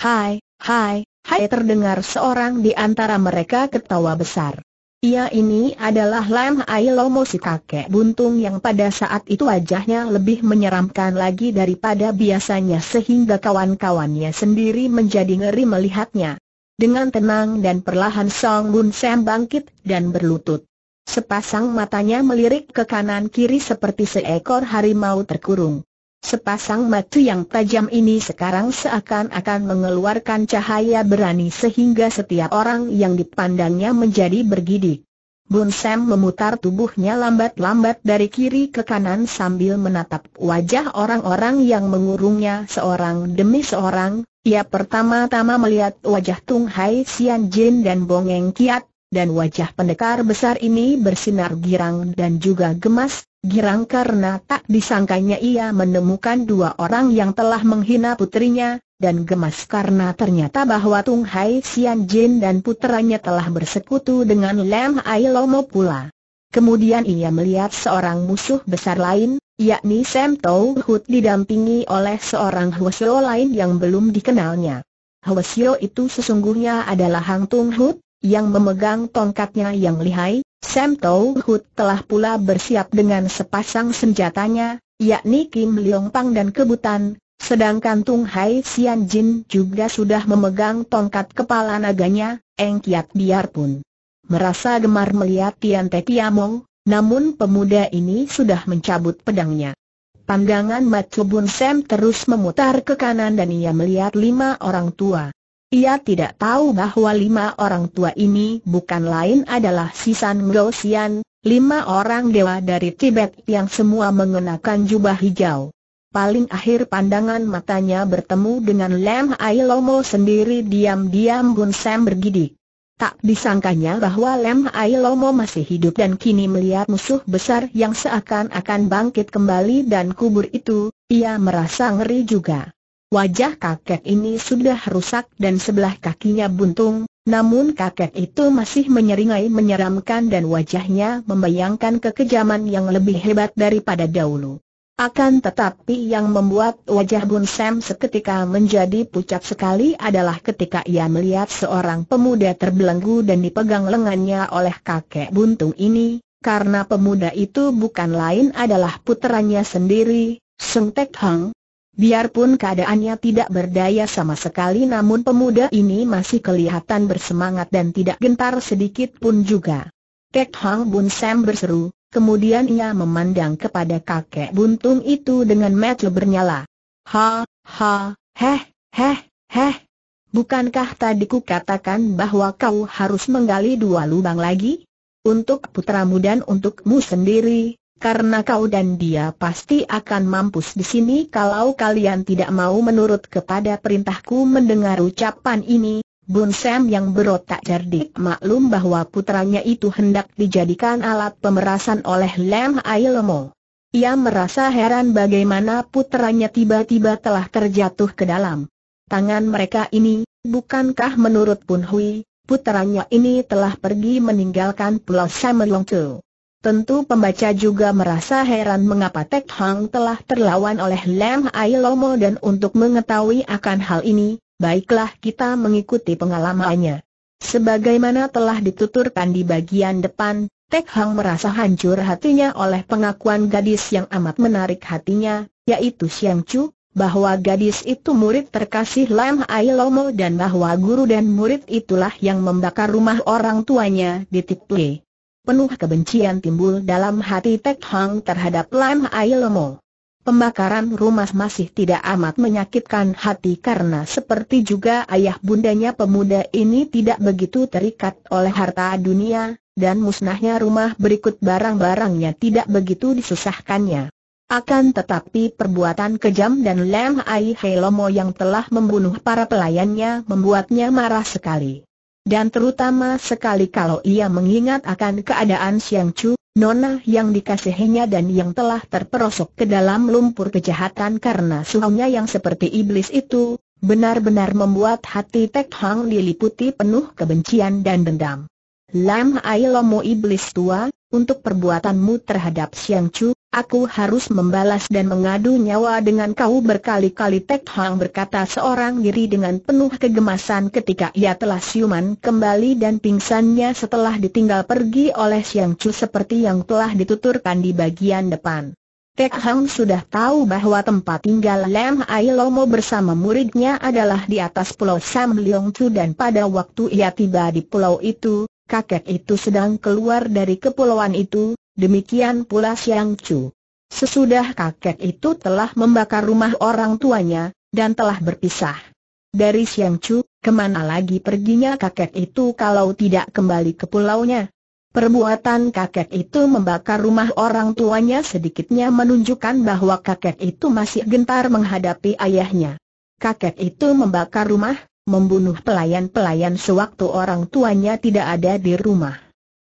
A: hai, hai, hai terdengar seorang di antara mereka ketawa besar. Ia ini adalah Lam Ai Lomo si kakek buntung yang pada saat itu wajahnya lebih menyeramkan lagi daripada biasanya sehingga kawan-kawannya sendiri menjadi ngeri melihatnya. Dengan tenang dan perlahan Song Bun Sam bangkit dan berlutut. Sepasang matanya melirik ke kanan kiri seperti seekor harimau terkurung. Sepasang mata yang tajam ini sekarang seakan-akan mengeluarkan cahaya berani sehingga setiap orang yang dipandangnya menjadi bergidik. Bun Sam memutar tubuhnya lambat-lambat dari kiri ke kanan sambil menatap wajah orang-orang yang mengurungnya seorang demi seorang. Ia pertama-tama melihat wajah Tung Hai Sian Jin dan Bongeng Kiat, dan wajah pendekar besar ini bersinar girang dan juga gemas, girang karena tak disangkanya ia menemukan dua orang yang telah menghina putrinya, dan gemas karena ternyata bahwa Tung Hai Xian Jin dan putranya telah bersekutu dengan Lam Ai Lomo pula. Kemudian ia melihat seorang musuh besar lain, yakni Sam Tau Hut didampingi oleh seorang Hwasyo lain yang belum dikenalnya. Hwasyo itu sesungguhnya adalah Hang Tung Hut, yang memegang tongkatnya yang lihai, Sam Tau Hut telah pula bersiap dengan sepasang senjatanya, yakni Kim Leong Pang dan Kebutan, sedangkan Tung Hai Sian Jin juga sudah memegang tongkat kepala naganya, Eng Kiat biarpun. Merasa gemar melihat Tian Te Tiamong, namun pemuda ini sudah mencabut pedangnya. Pandangan Matsubun Sam terus memutar ke kanan dan ia melihat lima orang tua. Ia tidak tahu bahwa lima orang tua ini bukan lain adalah Sisan Ngosian, lima orang dewa dari Tibet yang semua mengenakan jubah hijau. Paling akhir pandangan matanya bertemu dengan Lem Ailomo sendiri diam-diam Gun Sam bergidik. Tak disangkanya bahwa Lem Ailomo masih hidup dan kini melihat musuh besar yang seakan-akan bangkit kembali dan kubur itu, ia merasa ngeri juga. Wajah kakek ini sudah rusak dan sebelah kakinya buntung, namun kakek itu masih menyeringai menyeramkan dan wajahnya membayangkan kekejaman yang lebih hebat daripada dahulu. Akan tetapi yang membuat wajah Bun Sam seketika menjadi pucat sekali adalah ketika ia melihat seorang pemuda terbelenggu dan dipegang lengannya oleh kakek buntung ini, karena pemuda itu bukan lain adalah puteranya sendiri, Sung Tek Hang, Biarpun keadaannya tidak berdaya sama sekali namun pemuda ini masih kelihatan bersemangat dan tidak gentar sedikit pun juga. Kek Hang Bun Sam berseru, kemudian ia memandang kepada kakek buntung itu dengan mata bernyala. Ha, ha, heh, heh, heh. Bukankah tadi ku katakan bahwa kau harus menggali dua lubang lagi? Untuk putramu dan untukmu sendiri, karena kau dan dia pasti akan mampus di sini kalau kalian tidak mau menurut kepada perintahku mendengar ucapan ini. Bun Sam yang berotak cerdik maklum bahwa putranya itu hendak dijadikan alat pemerasan oleh Lem Ailemo. Ia merasa heran bagaimana putranya tiba-tiba telah terjatuh ke dalam tangan mereka ini, bukankah menurut Bun Hui, putranya ini telah pergi meninggalkan Pulau Samelongtu. Tentu pembaca juga merasa heran mengapa Tek Hang telah terlawan oleh Lam Ai Lomo dan untuk mengetahui akan hal ini, baiklah kita mengikuti pengalamannya. Sebagaimana telah dituturkan di bagian depan, Tek Hang merasa hancur hatinya oleh pengakuan gadis yang amat menarik hatinya, yaitu Siang Chu, bahwa gadis itu murid terkasih Lam Ai Lomo dan bahwa guru dan murid itulah yang membakar rumah orang tuanya di Tipli penuh kebencian timbul dalam hati Tek Hang terhadap Lam Ai Pembakaran rumah masih tidak amat menyakitkan hati karena seperti juga ayah bundanya pemuda ini tidak begitu terikat oleh harta dunia, dan musnahnya rumah berikut barang-barangnya tidak begitu disusahkannya. Akan tetapi perbuatan kejam dan Lam Ai Helomo yang telah membunuh para pelayannya membuatnya marah sekali dan terutama sekali kalau ia mengingat akan keadaan Siang Chu, Nona yang dikasihinya dan yang telah terperosok ke dalam lumpur kejahatan karena suhunya yang seperti iblis itu, benar-benar membuat hati Tek Hang diliputi penuh kebencian dan dendam. Lam ailomo Iblis Tua, untuk perbuatanmu terhadap Siang Chu, aku harus membalas dan mengadu nyawa dengan kau berkali-kali Tek Hang berkata seorang diri dengan penuh kegemasan ketika ia telah siuman kembali dan pingsannya setelah ditinggal pergi oleh Siang Chu seperti yang telah dituturkan di bagian depan. Tek Hang sudah tahu bahwa tempat tinggal Lam Ai Lomo bersama muridnya adalah di atas pulau Sam Leong Chu dan pada waktu ia tiba di pulau itu, kakek itu sedang keluar dari kepulauan itu, demikian pula Siang Chu. Sesudah kakek itu telah membakar rumah orang tuanya, dan telah berpisah. Dari Siang Chu, kemana lagi perginya kakek itu kalau tidak kembali ke pulaunya? Perbuatan kakek itu membakar rumah orang tuanya sedikitnya menunjukkan bahwa kakek itu masih gentar menghadapi ayahnya. Kakek itu membakar rumah, membunuh pelayan-pelayan sewaktu orang tuanya tidak ada di rumah.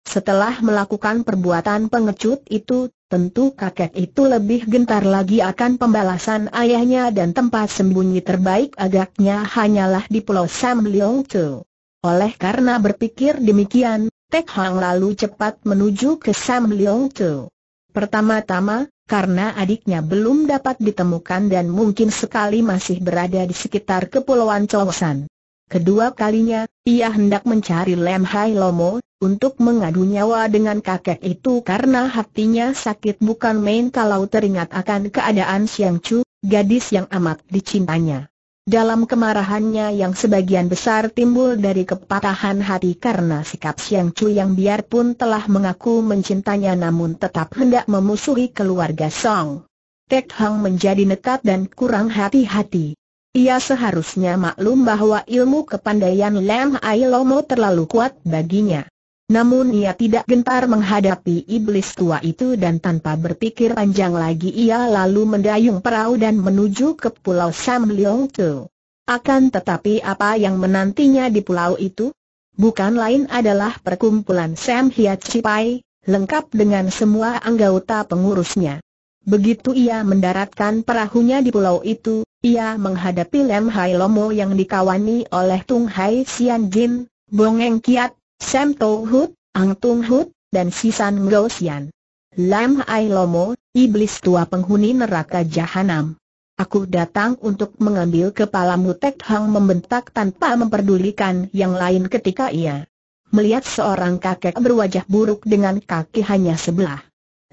A: Setelah melakukan perbuatan pengecut itu, tentu kakek itu lebih gentar lagi akan pembalasan ayahnya dan tempat sembunyi terbaik agaknya hanyalah di Pulau Sam Leong Chu. Oleh karena berpikir demikian, Tek Hang lalu cepat menuju ke Sam Leong Chu. Pertama-tama, karena adiknya belum dapat ditemukan dan mungkin sekali masih berada di sekitar kepulauan Cawasan. Kedua kalinya, ia hendak mencari Lem Hai Lomo, untuk mengadu nyawa dengan kakek itu karena hatinya sakit bukan main kalau teringat akan keadaan Siang Chu, gadis yang amat dicintanya. Dalam kemarahannya yang sebagian besar timbul dari kepatahan hati karena sikap Siang Chu yang biarpun telah mengaku mencintanya namun tetap hendak memusuhi keluarga Song. Tek Hang menjadi nekat dan kurang hati-hati. Ia seharusnya maklum bahwa ilmu kepandaian Lam Ailomo terlalu kuat baginya. Namun ia tidak gentar menghadapi iblis tua itu dan tanpa berpikir panjang lagi ia lalu mendayung perahu dan menuju ke pulau Sam Leong Tu. Akan tetapi apa yang menantinya di pulau itu? Bukan lain adalah perkumpulan Sam Hiat Cipai, lengkap dengan semua anggota pengurusnya. Begitu ia mendaratkan perahunya di pulau itu, ia menghadapi Lem Hai Lomo yang dikawani oleh Tung Hai Sian Jin, Bongeng Kiat, Sam Tau Hut, Ang Tung Hut, dan Sisan Sian. Lam Hai Lomo, iblis tua penghuni neraka jahanam. Aku datang untuk mengambil kepalamu Tek Hang membentak tanpa memperdulikan yang lain ketika ia melihat seorang kakek berwajah buruk dengan kaki hanya sebelah.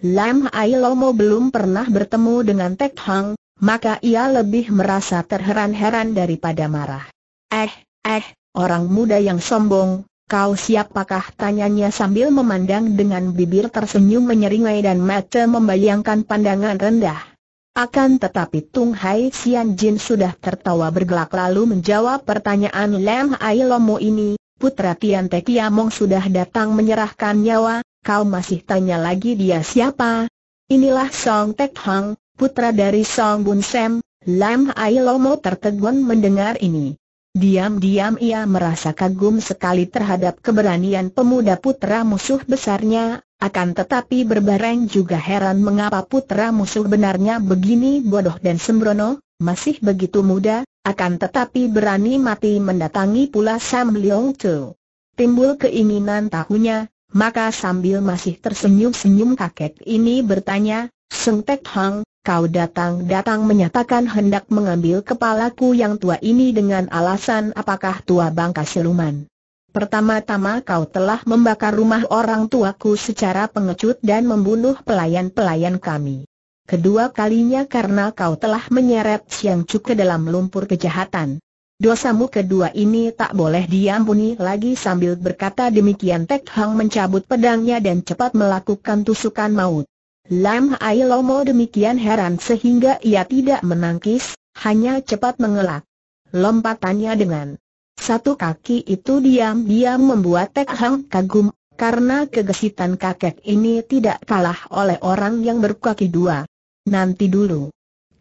A: Lam Hai Lomo belum pernah bertemu dengan Tek Hang, maka ia lebih merasa terheran-heran daripada marah. Eh, eh, orang muda yang sombong, Kau siapakah tanyanya sambil memandang dengan bibir tersenyum menyeringai dan mata membayangkan pandangan rendah. Akan tetapi Tung Hai Sian Jin sudah tertawa bergelak lalu menjawab pertanyaan Lam Ai Lomo ini, putra Tian Te Kiamong sudah datang menyerahkan nyawa, kau masih tanya lagi dia siapa? Inilah Song Tek Hang, putra dari Song Bun Sem. Lam Ai Lomo tertegun mendengar ini. Diam-diam ia merasa kagum sekali terhadap keberanian pemuda putra musuh besarnya, akan tetapi berbareng juga heran mengapa putra musuh benarnya begini bodoh dan sembrono, masih begitu muda, akan tetapi berani mati mendatangi pula Sam Leong Timbul keinginan tahunya, maka sambil masih tersenyum-senyum kakek ini bertanya, Seng Tek Hang, kau datang-datang menyatakan hendak mengambil kepalaku yang tua ini dengan alasan apakah tua bangka siluman. Pertama-tama kau telah membakar rumah orang tuaku secara pengecut dan membunuh pelayan-pelayan kami. Kedua kalinya karena kau telah menyeret Siang Cuk ke dalam lumpur kejahatan. Dosamu kedua ini tak boleh diampuni lagi sambil berkata demikian Tek Hang mencabut pedangnya dan cepat melakukan tusukan maut. Lam Hai Lomo demikian heran sehingga ia tidak menangkis, hanya cepat mengelak. Lompatannya dengan satu kaki itu diam-diam membuat Tek Hang kagum, karena kegesitan kakek ini tidak kalah oleh orang yang berkaki dua. Nanti dulu.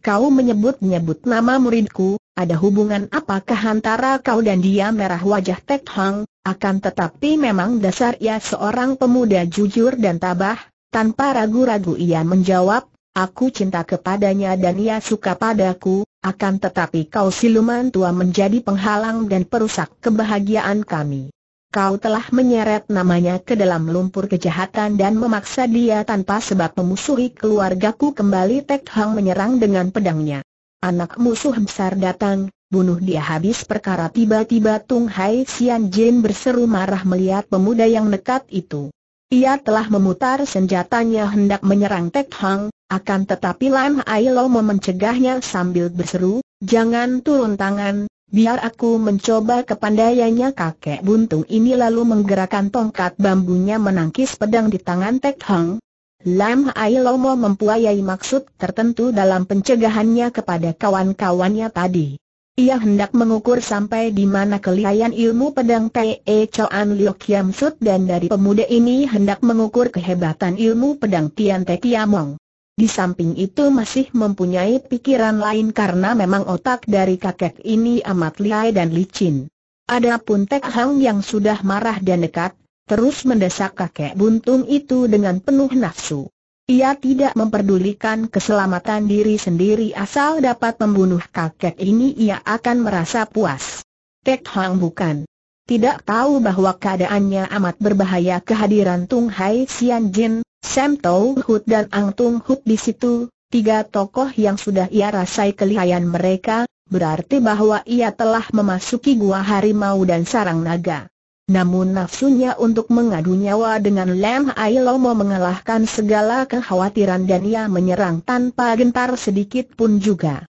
A: Kau menyebut-nyebut nama muridku, ada hubungan apakah antara kau dan dia merah wajah Tek Hang, akan tetapi memang dasar ia seorang pemuda jujur dan tabah, tanpa ragu-ragu ia menjawab, aku cinta kepadanya dan ia suka padaku, akan tetapi kau siluman tua menjadi penghalang dan perusak kebahagiaan kami. Kau telah menyeret namanya ke dalam lumpur kejahatan dan memaksa dia tanpa sebab memusuhi keluargaku kembali Tek Hang menyerang dengan pedangnya. Anak musuh besar datang, bunuh dia habis perkara tiba-tiba Tung Hai Xian Jin berseru marah melihat pemuda yang nekat itu. Ia telah memutar senjatanya hendak menyerang Tek Hang, akan tetapi Lam Ai Lo mencegahnya sambil berseru, jangan turun tangan, biar aku mencoba kepandaiannya kakek buntung ini lalu menggerakkan tongkat bambunya menangkis pedang di tangan Tek Hang. Lam Ai Lo mempunyai maksud tertentu dalam pencegahannya kepada kawan-kawannya tadi. Ia hendak mengukur sampai di mana kelihayan ilmu pedang Te Choan Liu Kiam Sut dan dari pemuda ini hendak mengukur kehebatan ilmu pedang Tian Te Kiamong. Di samping itu masih mempunyai pikiran lain karena memang otak dari kakek ini amat lihai dan licin. Adapun Tek Hang yang sudah marah dan dekat, terus mendesak kakek buntung itu dengan penuh nafsu. Ia tidak memperdulikan keselamatan diri sendiri asal dapat membunuh kakek ini ia akan merasa puas. Tek Hang bukan. Tidak tahu bahwa keadaannya amat berbahaya kehadiran Tung Hai Xian Jin, Sam Tau Hut dan Ang Tung Hut di situ, tiga tokoh yang sudah ia rasai kelihayan mereka, berarti bahwa ia telah memasuki gua harimau dan sarang naga. Namun nafsunya untuk mengadu nyawa dengan Lam Lomo mengalahkan segala kekhawatiran dan ia menyerang tanpa gentar sedikit pun juga.